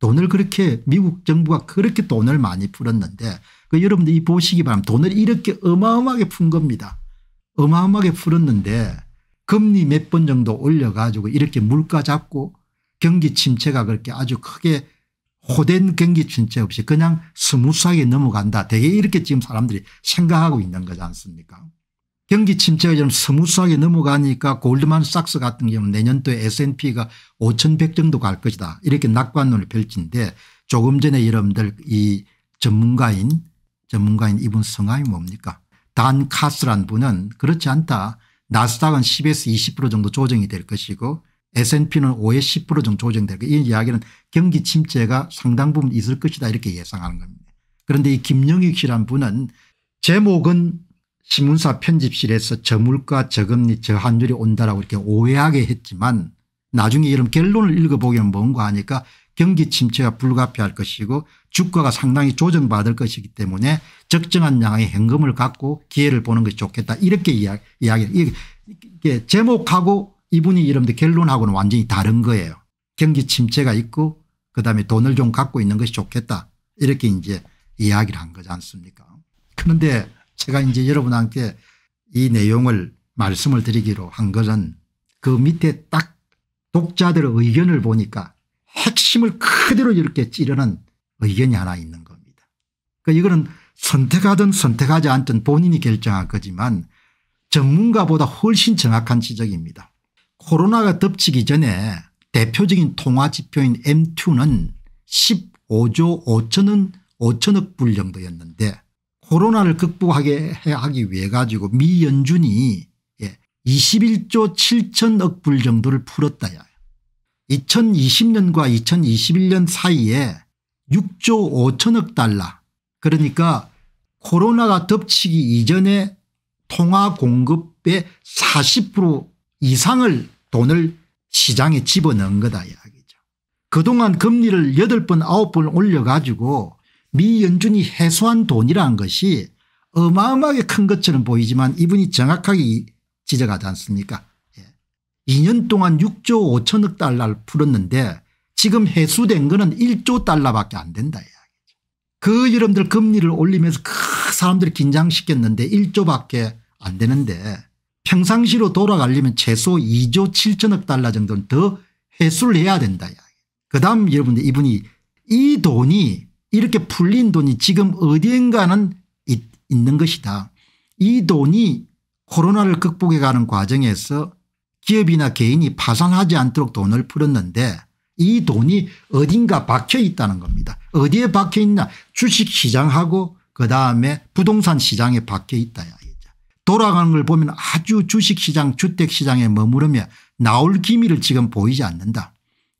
돈을 그렇게 미국 정부가 그렇게 돈을 많이 풀었는데 그 여러분들 이 보시기 바랍니다. 돈을 이렇게 어마어마하게 푼 겁니다. 어마어마하게 풀었는데 금리 몇 번 정도 올려가지고 이렇게 물가 잡고 경기 침체가 그렇게 아주 크게 호된 경기 침체 없이 그냥 스무스하게 넘어간다. 되게 이렇게 지금 사람들이 생각하고 있는 거지 않습니까 경기 침체가 좀 스무스하게 넘어가니까 골드만삭스 같은 경우는 내년도에 S&P가 5100 정도 갈 것이다. 이렇게 낙관론을 펼친데 조금 전에 여러분들 이 전문가인 전문가인 이분 성함이 뭡니까 단 카스란 분은 그렇지 않다. 나스닥은 10에서 20% 정도 조정이 될 것이고 S&P는 5에서 10% 정도 조정될 것이 이야기는 경기 침체가 상당 부분 있을 것이다 이렇게 예상하는 겁니다. 그런데 이 김영익 씨란 분은 제목은 신문사 편집실에서 저물가 저금리 저한율이 온다라고 이렇게 오해하게 했지만 나중에 이런 결론을 읽어보기는 뭔가 하니까 경기 침체가 불가피할 것이고 주가가 상당히 조정받을 것이기 때문에 적정한 양의 현금을 갖고 기회를 보는 것이 좋겠다 이렇게 이야기 이게 제목하고 이분이 이름대 결론하고는 완전히 다른 거예요. 경기 침체가 있고 그다음에 돈을 좀 갖고 있는 것이 좋겠다 이렇게 이제 이야기를 한 거지 않습니까 그런데 제가 이제 여러분한테 이 내용을 말씀을 드리기로 한 것은 그 밑에 딱 독자들의 의견을 보니까 핵심을 그대로 이렇게 찌르는 의견이 하나 있는 겁니다. 그러니까 이거는 선택하든 선택하지 않든 본인이 결정할 거지만 전문가보다 훨씬 정확한 지적입니다. 코로나가 덮치기 전에 대표적인 통화지표인 M2는 15조 5천원 5천억 불 정도였는데 코로나를 극복하게 하기 위해 가지고 미 연준이 21조 예, 7천억 불 정도를 풀었다야. 2020년과 2021년 사이에 6조 5천억 달러 그러니까 코로나가 덮치기 이전에 통화 공급의 40% 이상을 돈을 시장에 집어넣은 거다 이야기죠. 그동안 금리를 8번 9번 올려가지고 미 연준이 해소한 돈이라는 것이 어마어마하게 큰 것처럼 보이지만 이분이 정확하게 지적하지 않습니까 2년 동안 6조 5천억 달러를 풀었는데 지금 회수된 거는 1조 달러밖에 안 된다 그 여러분들 금리를 올리면서 그 사람들이 긴장시켰는데 1조밖에 안 되는데 평상시로 돌아가려면 최소 2조 7천억 달러 정도는 더 회수를 해야 된다 그다음 여러분들 이분이 이 돈이 이렇게 풀린 돈이 지금 어디엔가는 있는 것이다. 이 돈이 코로나를 극복해가는 과정에서 기업이나 개인이 파산하지 않도록 돈을 풀었는데 이 돈이 어딘가 박혀 있다는 겁니다. 어디에 박혀 있냐 주식시장하고 그다음에 부동산 시장에 박혀 있다야. 돌아가는 걸 보면 아주 주식시장 주택시장에 머무르며 나올 기미를 지금 보이지 않는다.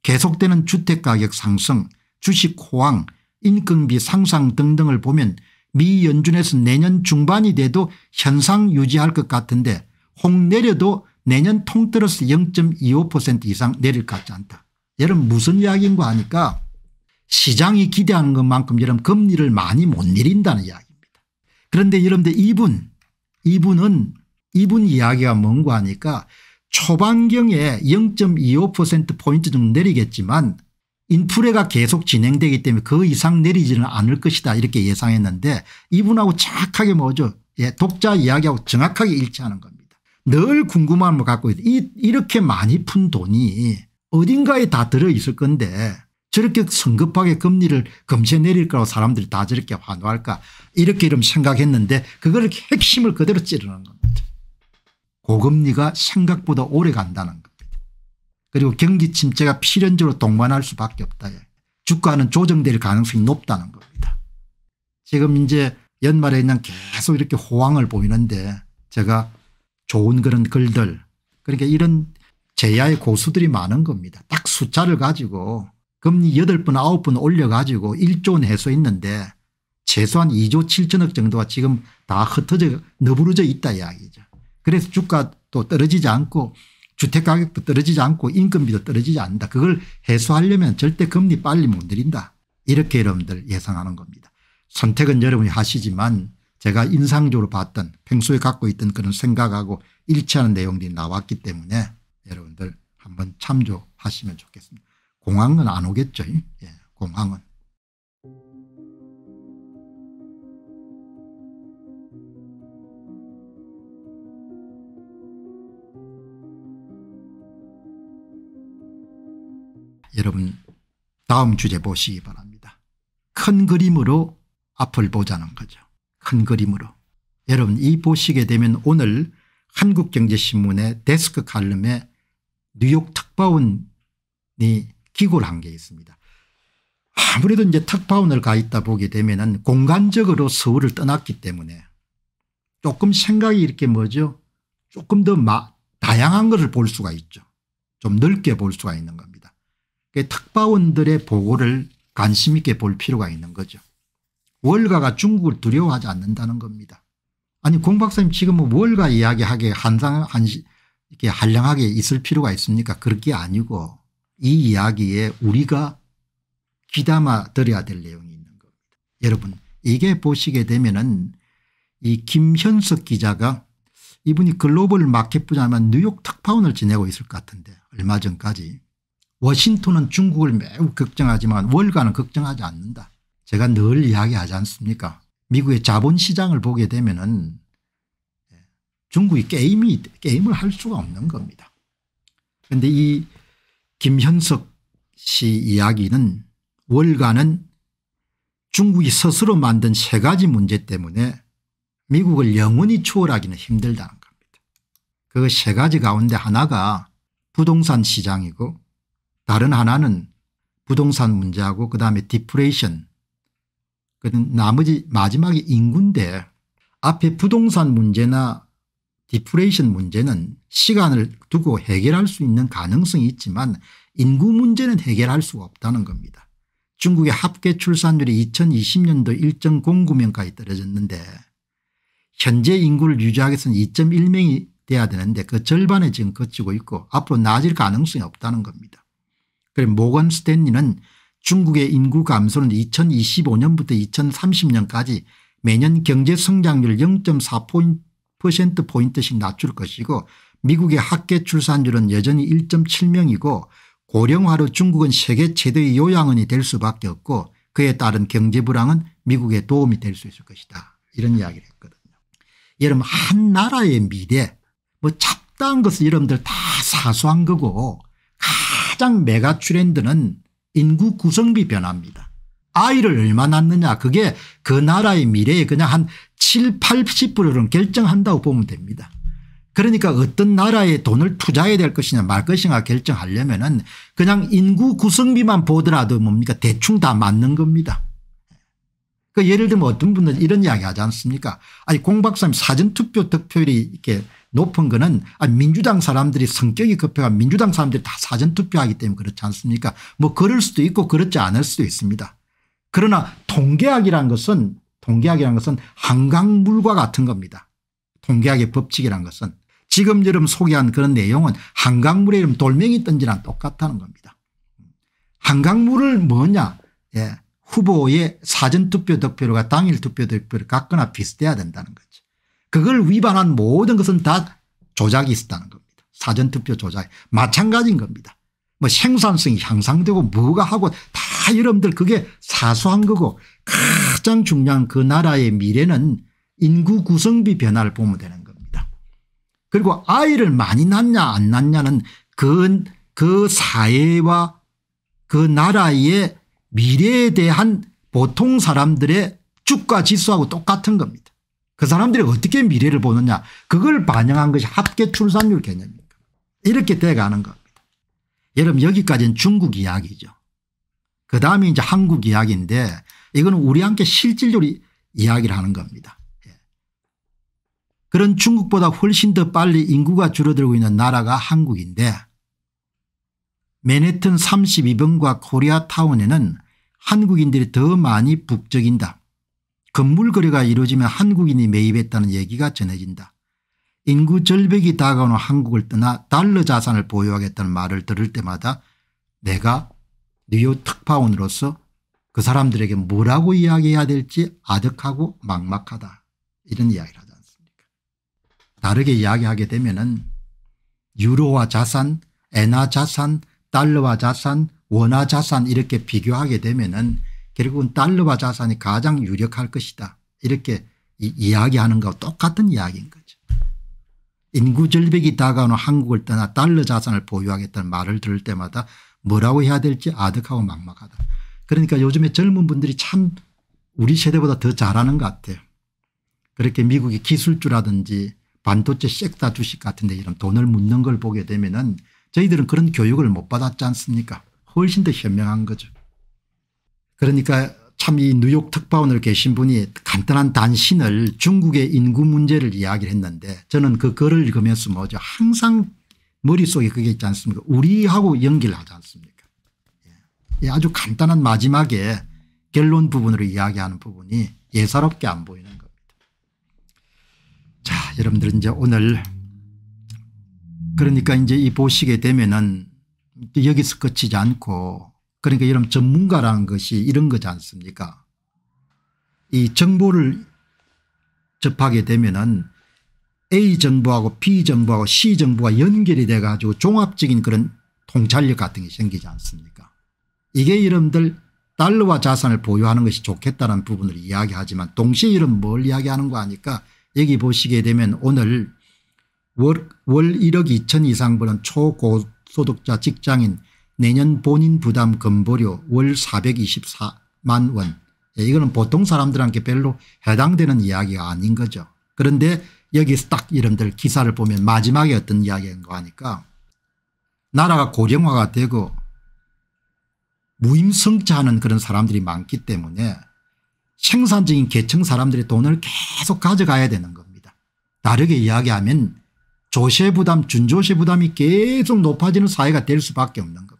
계속되는 주택가격 상승 주식 호황 인건비 상상 등등을 보면 미 연준에서 내년 중반이 돼도 현상 유지할 것 같은데 홍 내려도 내년 통틀어서 0.25% 이상 내릴 것 같지 않다. 여러분 무슨 이야기인가 하니까 시장이 기대하는 것만큼 여러분 금리를 많이 못 내린다는 이야기입니다. 그런데 여러분들 이분 이분은 이분 이야기가 뭔가 하니까 초반경에 0.25%포인트 정도 내리겠지만 인플레가 계속 진행되기 때문에 그 이상 내리지는 않을 것이다 이렇게 예상했는데 이분하고 정하게 뭐죠 예, 독자 이야기하고 정확하게 일치하는 겁니다. 늘 궁금함을 갖고 있다. 이, 이렇게 많이 푼 돈이 어딘가에 다 들어있을 건데 저렇게 성급하게 금리를 금세 내릴 거라고 사람들이 다 저렇게 환호할까 이렇게 이름 생각했는데 그걸 핵심을 그대로 찌르는 겁니다. 고금리가 생각보다 오래 간다는 겁니다. 그리고 경기 침체가 필연적으로 동반할 수밖에 없다. 예. 주가는 조정될 가능성이 높다는 겁니다. 지금 이제 연말에 있는 계속 이렇게 호황을 보이는데 제가 좋은 그런 글들 그러니까 이런 제야의 고수들이 많은 겁니다. 딱 숫자를 가지고 금리 8번 9번 올려가지고 1조원 해소했는데 최소한 2조 7천억 정도가 지금 다 흩어져 너부러져 있다 이야기죠. 그래서 주가도 떨어지지 않고 주택가격도 떨어지지 않고 인건비도 떨어지지 않는다. 그걸 해소하려면 절대 금리 빨리 못 내린다. 이렇게 여러분들 예상하는 겁니다. 선택은 여러분이 하시지만 제가 인상적으로 봤던 평소에 갖고 있던 그런 생각하고 일치하는 내용들이 나왔기 때문에 여러분들 한번 참조하시면 좋겠습니다. 공항은 안 오겠죠. 예, 공항은. 여러분 다음 주제 보시기 바랍니다. 큰 그림으로 앞을 보자는 거죠. 큰 그림으로 여러분 이 보시게 되면 오늘 한국경제신문의 데스크 칼럼에 뉴욕 특파원이 기고를 한 게 있습니다. 아무래도 이제 특파원을 가 있다 보게 되면 공간적으로 서울을 떠났기 때문에 조금 생각이 이렇게 뭐죠 조금 더 마, 다양한 것을 볼 수가 있죠. 좀 넓게 볼 수가 있는 겁니다. 특파원들의 보고를 관심 있게 볼 필요가 있는 거죠. 월가가 중국을 두려워하지 않는다는 겁니다. 아니 공 박사님 지금 뭐 월가 이야기하게 한상 한 이렇게 한량하게 있을 필요가 있습니까? 그렇게 아니고 이 이야기에 우리가 귀담아 들어야 될 내용이 있는 겁니다. 여러분 이게 보시게 되면은 이 김현석 기자가 이분이 글로벌 마켓 부자면 뉴욕 특파원을 지내고 있을 것 같은데 얼마 전까지 워싱턴은 중국을 매우 걱정하지만 월가는 걱정하지 않는다. 제가 늘 이야기하지 않습니까 미국의 자본시장을 보게 되면 은 중국이 게임이 게임을 할 수가 없는 겁니다. 그런데 이 김현석 씨 이야기는 월간은 중국이 스스로 만든 세 가지 문제 때문에 미국을 영원히 추월하기는 힘들다는 겁니다. 그 세 가지 가운데 하나가 부동산 시장이고 다른 하나는 부동산 문제하고 그다음에 디프레이션 그는 나머지 마지막에 인구인데 앞에 부동산 문제나 디프레이션 문제는 시간을 두고 해결할 수 있는 가능성이 있지만 인구 문제는 해결할 수가 없다는 겁니다. 중국의 합계 출산율이 2020년도 1.09명까지 떨어졌는데 현재 인구를 유지하기 위해서는 2.1명이 돼야 되는데 그 절반에 지금 그치고 있고 앞으로 낮을 가능성이 없다는 겁니다. 그래서 모건 스탠리는 중국의 인구 감소는 2025년부터 2030년까지 매년 경제 성장률 0.4%포인트씩 낮출 것이고 미국의 학계 출산율은 여전히 1.7명이고 고령화로 중국은 세계 최대의 요양원이 될 수밖에 없고 그에 따른 경제 불황은 미국에 도움이 될 수 있을 것이다. 이런 이야기를 했거든요. 여러분 한 나라의 미래 뭐 잡다한 것은 여러분들 다 사소한 거고 가장 메가 트렌드는 인구 구성비 변화입니다. 아이를 얼마 낳느냐 그게 그 나라의 미래에 그냥 한 7, 80%는 결정한다고 보면 됩니다. 그러니까 어떤 나라에 돈을 투자해야 될 것이냐 말 것이냐 결정하려면 은 그냥 인구 구성비만 보더라도 뭡니까 대충 다 맞는 겁니다. 그 예를 들면 어떤 분들 은 이런 이야기 하지 않습니까 아니 공 박사님 사전투표 득표율이 이렇게 높은 거는 아, 민주당 사람들이 성격이 급해가 민주당 사람들이 다 사전투표하기 때문에 그렇지 않습니까 뭐 그럴 수도 있고 그렇지 않을 수도 있습니다. 그러나 통계학이란 것은 통계학이란 것은 한강물과 같은 겁니다. 통계학의 법칙이란 것은 지금 여러분 소개한 그런 내용은 한강물에 이름 돌멩이 던지랑 똑같다는 겁니다. 한강물을 뭐냐 예. 후보의 사전투표 득표율과 당일 투표 득표율 같거나 비슷해야 된다는 거죠. 그걸 위반한 모든 것은 다 조작이 있었다는 겁니다. 사전투표 조작 마찬가지인 겁니다. 뭐 생산성이 향상되고 뭐가 하고 다 여러분들 그게 사소한 거고 가장 중요한 그 나라의 미래는 인구 구성비 변화를 보면 되는 겁니다. 그리고 아이를 많이 낳냐 안 낳냐는 그, 그 사회와 그 나라의 미래에 대한 보통 사람들의 주가 지수하고 똑같은 겁니다. 그 사람들이 어떻게 미래를 보느냐 그걸 반영한 것이 합계 출산율 개념입니다. 이렇게 돼가는 겁니다. 여러분 여기까지는 중국 이야기죠. 그 다음에 이제 한국 이야기인데 이거는 우리 함께 실질적으로 이야기를 하는 겁니다. 예. 그런 중국보다 훨씬 더 빨리 인구가 줄어들고 있는 나라가 한국인데 맨해튼 32번과 코리아타운에는 한국인들이 더 많이 북적인다. 건물 거래가 이루어지면 한국인이 매입했다는 얘기가 전해진다. 인구 절벽이 다가오는 한국을 떠나 달러 자산을 보유하겠다는 말을 들을 때마다 내가 뉴욕 특파원으로서 그 사람들에게 뭐라고 이야기해야 될지 아득하고 막막하다 이런 이야기를 하지 않습니까 다르게 이야기하게 되면 은 유로와 자산 엔화 자산 달러와 자산 원화 자산 이렇게 비교하게 되면 은 결국은 달러와 자산이 가장 유력할 것이다. 이렇게 이야기하는 것과 똑같은 이야기인 거죠. 인구 절벽이 다가오는 한국을 떠나 달러 자산을 보유하겠다는 말을 들을 때마다 뭐라고 해야 될지 아득하고 막막하다. 그러니까 요즘에 젊은 분들이 참 우리 세대보다 더 잘하는 것 같아요. 그렇게 미국의 기술주라든지 반도체 섹다 주식 같은 데 이런 돈을 묻는 걸 보게 되면은 저희들은 그런 교육을 못 받았지 않습니까 훨씬 더 현명한 거죠. 그러니까 참 이 뉴욕 특파원을 계신 분이 간단한 단신을 중국의 인구 문제를 이야기를 했는데 저는 그 글을 읽으면서 뭐죠 항상 머릿속에 그게 있지 않습니까 우리하고 연기를하지 않습니까 예. 아주 간단한 마지막에 결론 부분으로 이야기하는 부분이 예사롭게 안 보이는 겁니다. 자 여러분들 이제 오늘 그러니까 이제 이 보시게 되면은 여기서 끝이지 않고 그러니까 이런 전문가라는 것이 이런 거지 않습니까 이 정보를 접하게 되면은 A정부하고 B정부하고 C정부가 연결이 돼 가지고 종합적인 그런 통찰력 같은 게 생기지 않습니까 이게 이름들 달러와 자산을 보유하는 것이 좋겠다는 부분을 이야기하지만 동시에 이런 뭘 이야기하는 거 아니까 여기 보시게 되면 오늘 월, 월 1억 2천 이상 버는 초고소득자 직장인 내년 본인 부담 건보료 월 424만 원 예, 이거는 보통 사람들한테 별로 해당되는 이야기가 아닌 거죠. 그런데 여기서 딱 이름들 기사를 보면 마지막에 어떤 이야기인 가 하니까 나라가 고령화가 되고 무임승차하는 그런 사람들이 많기 때문에 생산적인 계층 사람들이 돈을 계속 가져가야 되는 겁니다. 다르게 이야기하면 조세 부담 준조세 부담이 계속 높아지는 사회가 될 수밖에 없는 겁니다.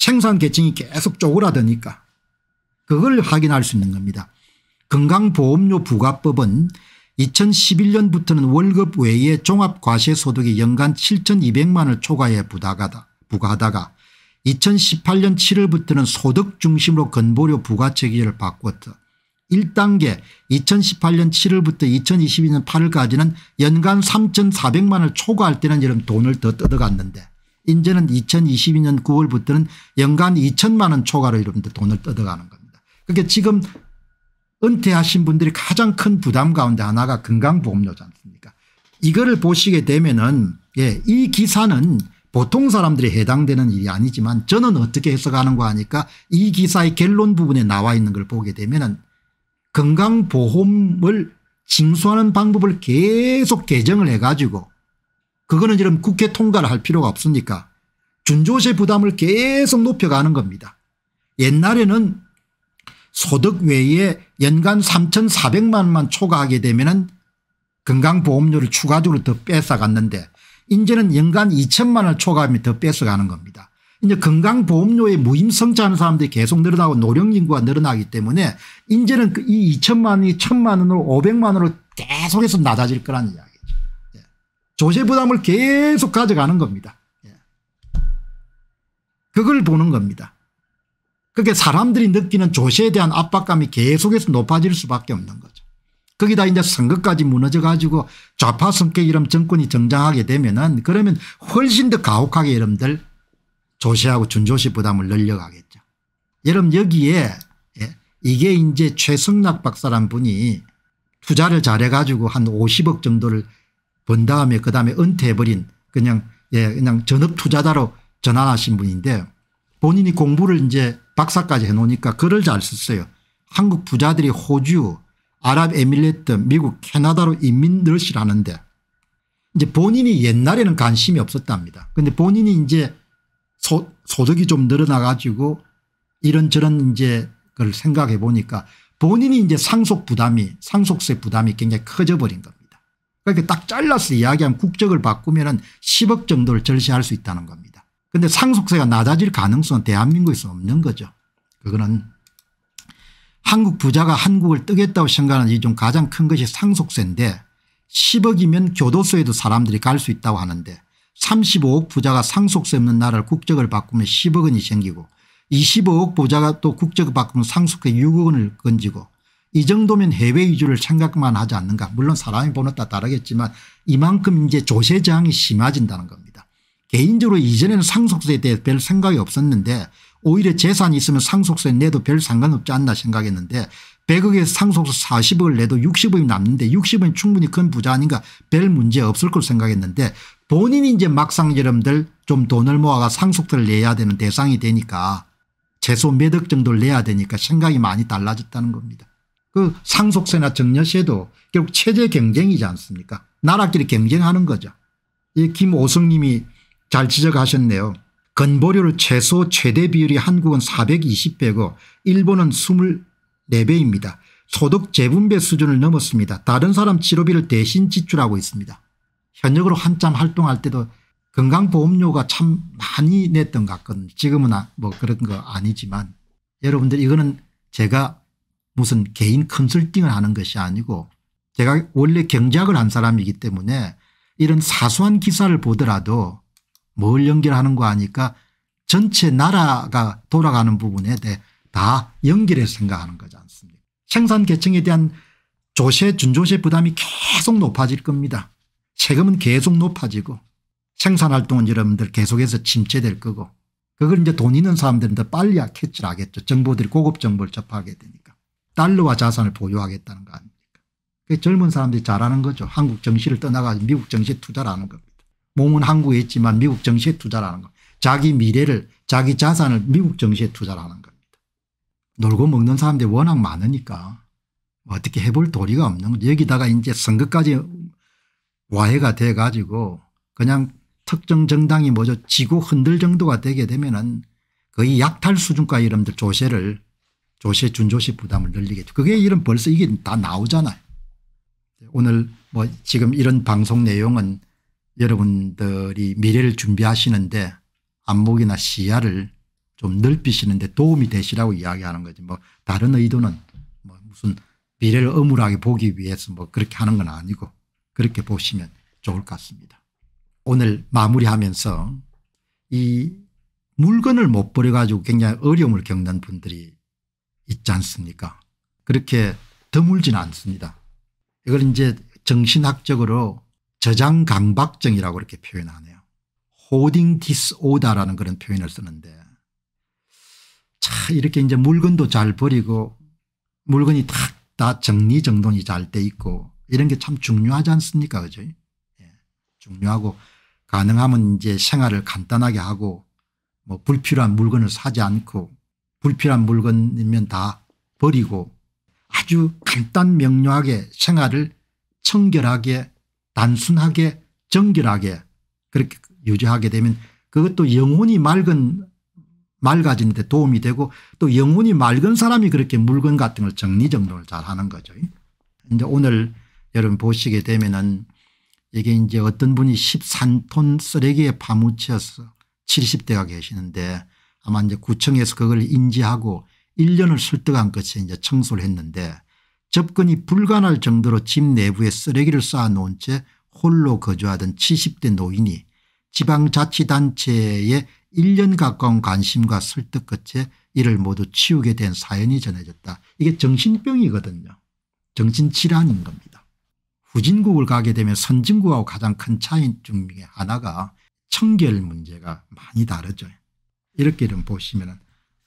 생산 계층이 계속 쪼그라드니까 그걸 확인할 수 있는 겁니다. 건강보험료 부과법은 2011년부터는 월급 외에 종합과세소득이 연간 7200만을 초과해 부과하다, 부과하다가 2018년 7월부터는 소득 중심으로 건보료 부과 체계를 바꿨었다 1단계 2018년 7월부터 2022년 8월까지는 연간 3400만을 초과할 때는 이런 돈을 더 뜯어갔는데 이제는 2022년 9월부터는 연간 2천만 원 초과로 이러는데 돈을 뜯어가는 겁니다. 그러니까 지금 은퇴하신 분들이 가장 큰 부담 가운데 하나가 건강보험료지 않습니까 이거를 보시게 되면은 예, 이 기사는 보통 사람들이 해당되는 일이 아니지만 저는 어떻게 해석하는가 하니까 이 기사의 결론 부분에 나와 있는 걸 보게 되면은 건강보험을 징수하는 방법을 계속 개정을 해가지고 그거는 지금 국회 통과를 할 필요가 없으니까 준조세 부담을 계속 높여가는 겁니다. 옛날에는 소득 외에 연간 3,400만 원만 초과하게 되면 은 건강보험료를 추가적으로 더 뺏어갔는데 이제는 연간 2천만 원을 초과하면 더 뺏어가는 겁니다. 이제 건강보험료에 무임성자하는 사람들이 계속 늘어나고 노령인구가 늘어나기 때문에 이제는 그 이 2천만 원이 1천만 원으로 500만 원으로 계속해서 낮아질 거라는 이야기. 조세 부담을 계속 가져가는 겁니다. 예. 그걸 보는 겁니다. 그게 사람들이 느끼는 조세에 대한 압박감이 계속해서 높아질 수밖에 없는 거죠. 거기다 이제 선거까지 무너져 가지고 좌파 성격 이름 정권이 정장하게 되면은 그러면 훨씬 더 가혹하게 여러분들 조세하고 준조세 부담을 늘려가겠죠. 여러분 여기에 예, 이게 이제 최승락 박사란 분이 투자를 잘해 가지고 한 50억 정도를 번 다음에 그 다음에 은퇴해버린 그냥 예 그냥 전업 투자자로 전환하신 분인데 본인이 공부를 이제 박사까지 해놓으니까 글을 잘 썼어요. 한국 부자들이 호주 아랍에밀레트 미국 캐나다로 이민 늘시하는데 이제 본인이 옛날에는 관심이 없었답니다. 근데 본인이 이제 소, 소득이 좀 늘어나 가지고 이런저런 이제 그걸 생각해 보니까 본인이 이제 상속 부담이 상속세 부담이 굉장히 커져 버린 겁니다. 그렇게 딱 잘라서 이야기하면 국적을 바꾸면 10억 정도를 절세할 수 있다는 겁니다. 근데 상속세가 낮아질 가능성은 대한민국에서 없는 거죠. 그거는 한국 부자가 한국을 뜨겠다고 생각하는 이 중 가장 큰 것이 상속세인데 10억이면 교도소에도 사람들이 갈 수 있다고 하는데 35억 부자가 상속세 없는 나라를 국적을 바꾸면 10억 원이 생기고 25억 부자가 또 국적을 바꾸면 상속세 6억 원을 건지고 이 정도면 해외 위주를 생각만 하지 않는가 물론 사람이 보는 따 다르겠지만 이만큼 이제 조세장이 심해진다는 겁니다. 개인적으로 이전에는 상속세에 대해 별 생각이 없었는데 오히려 재산이 있으면 상속세 내도 별 상관없지 않나 생각했는데 100억에서 상속세 40억을 내도 60억이 남는데 6 0억은 충분히 큰 부자 아닌가 별 문제 없을 걸 생각했는데 본인이 이제 막상 여러분들 좀 돈을 모아가 상속세를 내야 되는 대상이 되니까 최소 몇 억 정도를 내야 되니까 생각이 많이 달라졌다는 겁니다. 그 상속세나 정여세도 결국 체제 경쟁이지 않습니까 나라끼리 경쟁하는 거죠. 이 김오성님이 잘 지적하셨네요. 건보료를 최소 최대 비율이 한국은 420배고 일본은 24배입니다. 소득 재분배 수준을 넘었습니다. 다른 사람 치료비를 대신 지출하고 있습니다. 현역으로 한참 활동할 때도 건강보험료가 참 많이 냈던 것 같거든요. 지금은 아, 뭐 그런 거 아니지만 여러분들 이거는 제가 무슨 개인 컨설팅을 하는 것이 아니고 제가 원래 경제학을한 사람이기 때문에 이런 사소한 기사를 보더라도 뭘 연결하는 거 아니까 전체 나라가 돌아가는 부분에 대해 다 연결해서 생각하는 거지 않습니까 생산 계층에 대한 조세 준조세 부담이 계속 높아질 겁니다. 세금은 계속 높아지고 생산활동은 여러분들 계속해서 침체될 거고 그걸 이제 돈 있는 사람들은 더 빨리 캐치를 하겠죠. 정보들이 고급 정보를 접하게 되니까. 달러와 자산을 보유하겠다는 거 아닙니까? 그 젊은 사람들이 잘하는 거죠. 한국 정시를 떠나가 미국 정시에 투자를 하는 겁니다. 몸은 한국에 있지만 미국 정시에 투자를 하는 거. 자기 미래를 자기 자산을 미국 정시에 투자를 하는 겁니다. 놀고 먹는 사람들이 워낙 많으니까 어떻게 해볼 도리가 없는 거죠. 여기다가 이제 선거까지 와해가 돼 가지고 그냥 특정 정당이 뭐죠 지구 흔들 정도가 되게 되면은 거의 약탈 수준과 이름들 조세를 조세 준조세 부담을 늘리겠죠. 그게 이런 벌써 이게 다 나오잖아요. 오늘 뭐 지금 이런 방송 내용은 여러분들이 미래를 준비하시는데 안목이나 시야를 좀 넓히시는데 도움이 되시라고 이야기하는 거지 뭐 다른 의도는 뭐 무슨 미래를 어물하게 보기 위해서 뭐 그렇게 하는 건 아니고 그렇게 보시면 좋을 것 같습니다. 오늘 마무리하면서 이 물건을 못 버려가지고 굉장히 어려움을 겪는 분들이 있지 않습니까 그렇게 드물진 않습니다. 이걸 이제 정신학적으로 저장 강박증이라고 이렇게 표현하네요. 호딩 디스오다라는 그런 표현을 쓰는데 차 이렇게 이제 물건도 잘 버리고 물건이 딱다 정리정돈이 잘 돼 있고 이런 게 참 중요하지 않습니까 그죠 예. 중요하고 가능하면 이제 생활을 간단하게 하고 뭐 불필요한 물건을 사지 않고 불필요한 물건이면 다 버리고 아주 간단 명료하게 생활을 청결하게 단순하게 정결하게 그렇게 유지하게 되면 그것도 영혼이 맑은 맑아지는 데 도움이 되고 또 영혼이 맑은 사람이 그렇게 물건 같은 걸 정리정돈을 잘 하는 거죠. 이제 오늘 여러분 보시게 되면은 이게 이제 어떤 분이 13톤 쓰레기에 파묻혀서 70대가 계시는데 아마 이제 구청에서 그걸 인지하고 1년을 설득한 것이 이제 청소를 했는데 접근이 불가능할 정도로 집 내부에 쓰레기를 쌓아놓은 채 홀로 거주하던 70대 노인이 지방자치단체의 1년 가까운 관심과 설득 끝에 이를 모두 치우게 된 사연이 전해졌다. 이게 정신병이거든요. 정신질환인 겁니다. 후진국을 가게 되면 선진국하고 가장 큰 차이 중에 하나가 청결 문제가 많이 다르죠. 이렇게 좀 보시면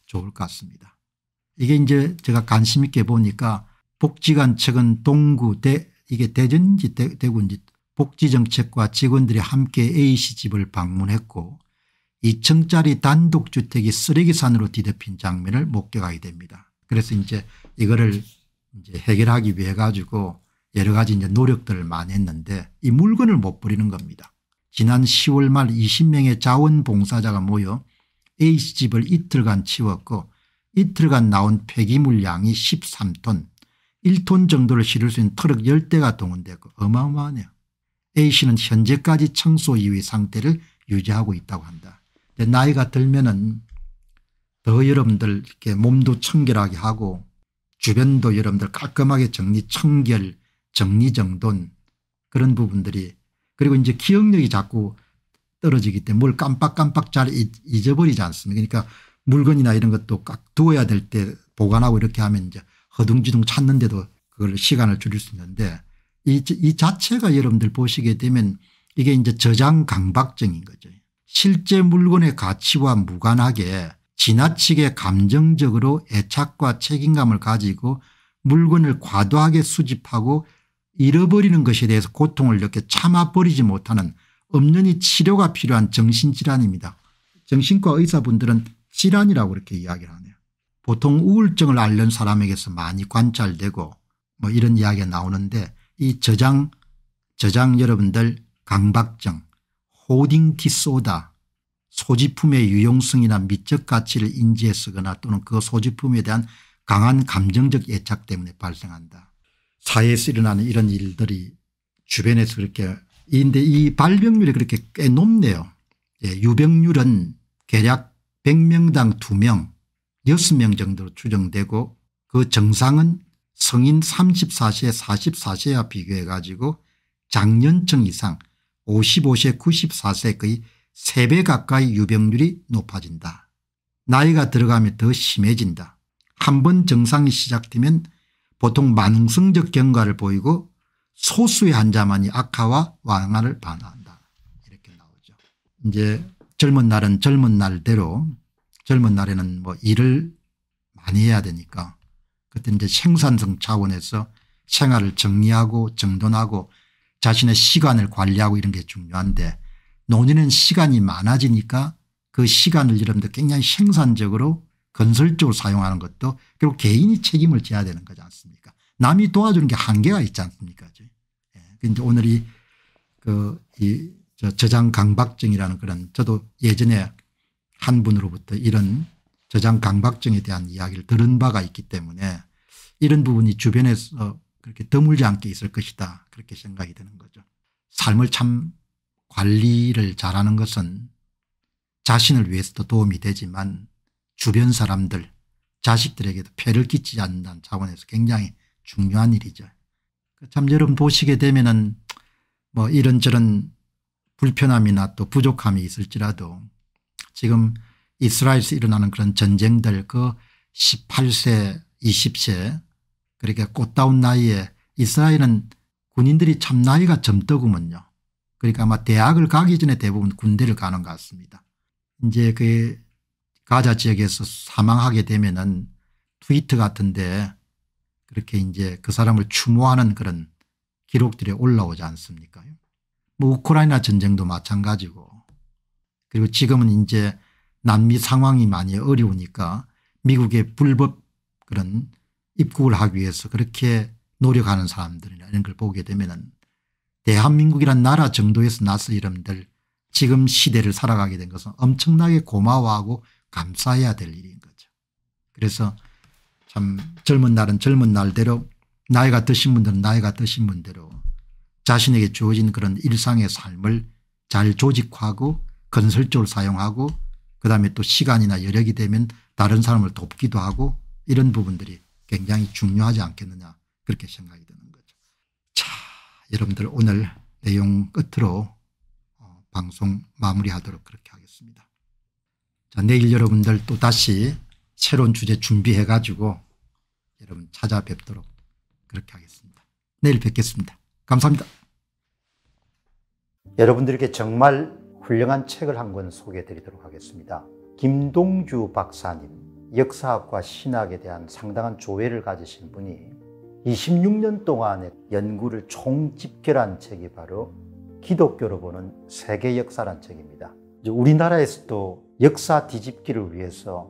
좋을 것 같습니다. 이게 이제 제가 관심 있게 보니까 복지관 측은 동구 대 이게 대전지 인 대, 구인지 복지정책과 직원들이 함께 A씨 집을 방문했고 2층짜리 단독주택이 쓰레기산으로 뒤덮인 장면을 목격하게 됩니다. 그래서 이제 이거를 이제 해결하기 위해 가지고 여러 가지 이제 노력들을 많이 했는데 이 물건을 못 버리는 겁니다. 지난 10월 말 20명의 자원봉사자가 모여 A씨 집을 이틀간 치웠고 이틀간 나온 폐기물 양이 13톤 1톤 정도를 실을 수 있는 트럭 10대가 동원되고 어마어마하네요. A씨는 현재까지 청소 이후의 상태를 유지하고 있다고 한다. 나이가 들면은 더 여러분들 이렇게 몸도 청결하게 하고 주변도 여러분들 깔끔하게 정리 청결 정리정돈 그런 부분들이 그리고 이제 기억력이 자꾸 떨어지기 때문에 뭘 깜빡깜빡 잘 잊어버리지 않습니까 그러니까 물건이나 이런 것도 깍 두어야 될 때 보관하고 이렇게 하면 이제 허둥지둥 찾는데도 그걸 시간을 줄일 수 있는데 이, 이 자체가 여러분들 보시게 되면 이게 이제 저장 강박증인 거죠. 실제 물건의 가치와 무관하게 지나치게 감정적으로 애착과 책임감을 가지고 물건을 과도하게 수집하고 잃어버리는 것에 대해서 고통을 이렇게 참아버리지 못하는 엄연히 치료가 필요한 정신질환입니다. 정신과 의사분들은 질환이라고 이렇게 이야기를 하네요. 보통 우울증을 앓는 사람에게서 많이 관찰되고 뭐 이런 이야기가 나오는데 이 저장 저장 여러분들 강박증 호딩 디소다 소지품의 유용성이나 미적 가치를 인지해 거나 또는 그 소지품에 대한 강한 감정적 애착 때문에 발생한다. 사회에서 일어나는 이런 일들이 주변에서 그렇게 인데 이 발병률이 그렇게 꽤 높네요. 예, 유병률은 대략 100명당 2명, 6명 정도로 추정되고 그 정상은 성인 34세 44세와 비교해 가지고 장년층 이상 55세 94세 거의 3배 가까이 유병률이 높아진다. 나이가 들어가면 더 심해진다. 한 번 정상이 시작되면 보통 만성적 경과를 보이고 소수의 한자만이 악화와 왕화를 반한다 이렇게 나오죠. 이제 젊은 날은 젊은 날대로 젊은 날에는 뭐 일을 많이 해야 되니까 그때 이제 생산성 차원에서 생활을 정리하고 정돈하고 자신의 시간을 관리하고 이런 게 중요한데 노년은 시간이 많아지니까 그 시간을 여러분들 굉장히 생산적으로 건설적으로 사용하는 것도 결국 개인이 책임을 져야 되는 거지 않습니까 남이 도와주는 게 한계가 있지 않습니까 그 이제 오늘이 그이 저장 강박증이라는 그런 저도 예전에 한 분으로부터 이런 저장 강박증에 대한 이야기를 들은 바가 있기 때문에 이런 부분이 주변에서 그렇게 드물지 않게 있을 것이다 그렇게 생각이 드는 거죠. 삶을 참 관리를 잘하는 것은 자신을 위해서도 도움이 되지만 주변 사람들 자식들에게도 폐를 끼치지 않는다는 차원에서 굉장히 중요한 일이죠. 참 여러분 보시게 되면은 뭐 이런저런 불편함이나 또 부족함이 있을지라도 지금 이스라엘에서 일어나는 그런 전쟁들 그 18세 20세 그렇게 꽃다운 나이에 이스라엘은 군인들이 참 나이가 젊더구먼요. 그러니까 아마 대학을 가기 전에 대부분 군대를 가는 것 같습니다. 이제 그 가자 지역에서 사망하게 되면은 트위트 같은데 그렇게 이제 그 사람을 추모하는 그런 기록들이 올라오지 않습니까 뭐 우크라이나 전쟁도 마찬가지고 그리고 지금은 이제 남미 상황이 많이 어려우니까 미국의 불법 그런 입국을 하기 위해서 그렇게 노력하는 사람들이나 이런 걸 보게 되면은 대한민국이란 나라 정도에서 나서 이름들 지금 시대를 살아가게 된 것은 엄청나게 고마워하고 감사해야 될 일인 거죠. 그래서 참 젊은 날은 젊은 날대로 나이가 드신 분들은 나이가 드신 분대로 자신에게 주어진 그런 일상의 삶을 잘 조직하고 건설적으로 사용하고 그다음에 또 시간이나 여력이 되면 다른 사람을 돕기도 하고 이런 부분들이 굉장히 중요하지 않겠느냐 그렇게 생각이 드는 거죠. 자 여러분들 오늘 내용 끝으로 어, 방송 마무리하도록 그렇게 하겠습니다. 자 내일 여러분들 또 다시 새로운 주제 준비해 가지고 여러분 찾아뵙도록 그렇게 하겠습니다. 내일 뵙겠습니다. 감사합니다. 여러분들에게 정말 훌륭한 책을 한 권 소개해 드리도록 하겠습니다. 김동주 박사님, 역사학과 신학에 대한 상당한 조회를 가지신 분이 26년 동안의 연구를 총집결한 책이 바로 기독교로 보는 세계 역사란 책입니다. 우리나라에서도 역사 뒤집기를 위해서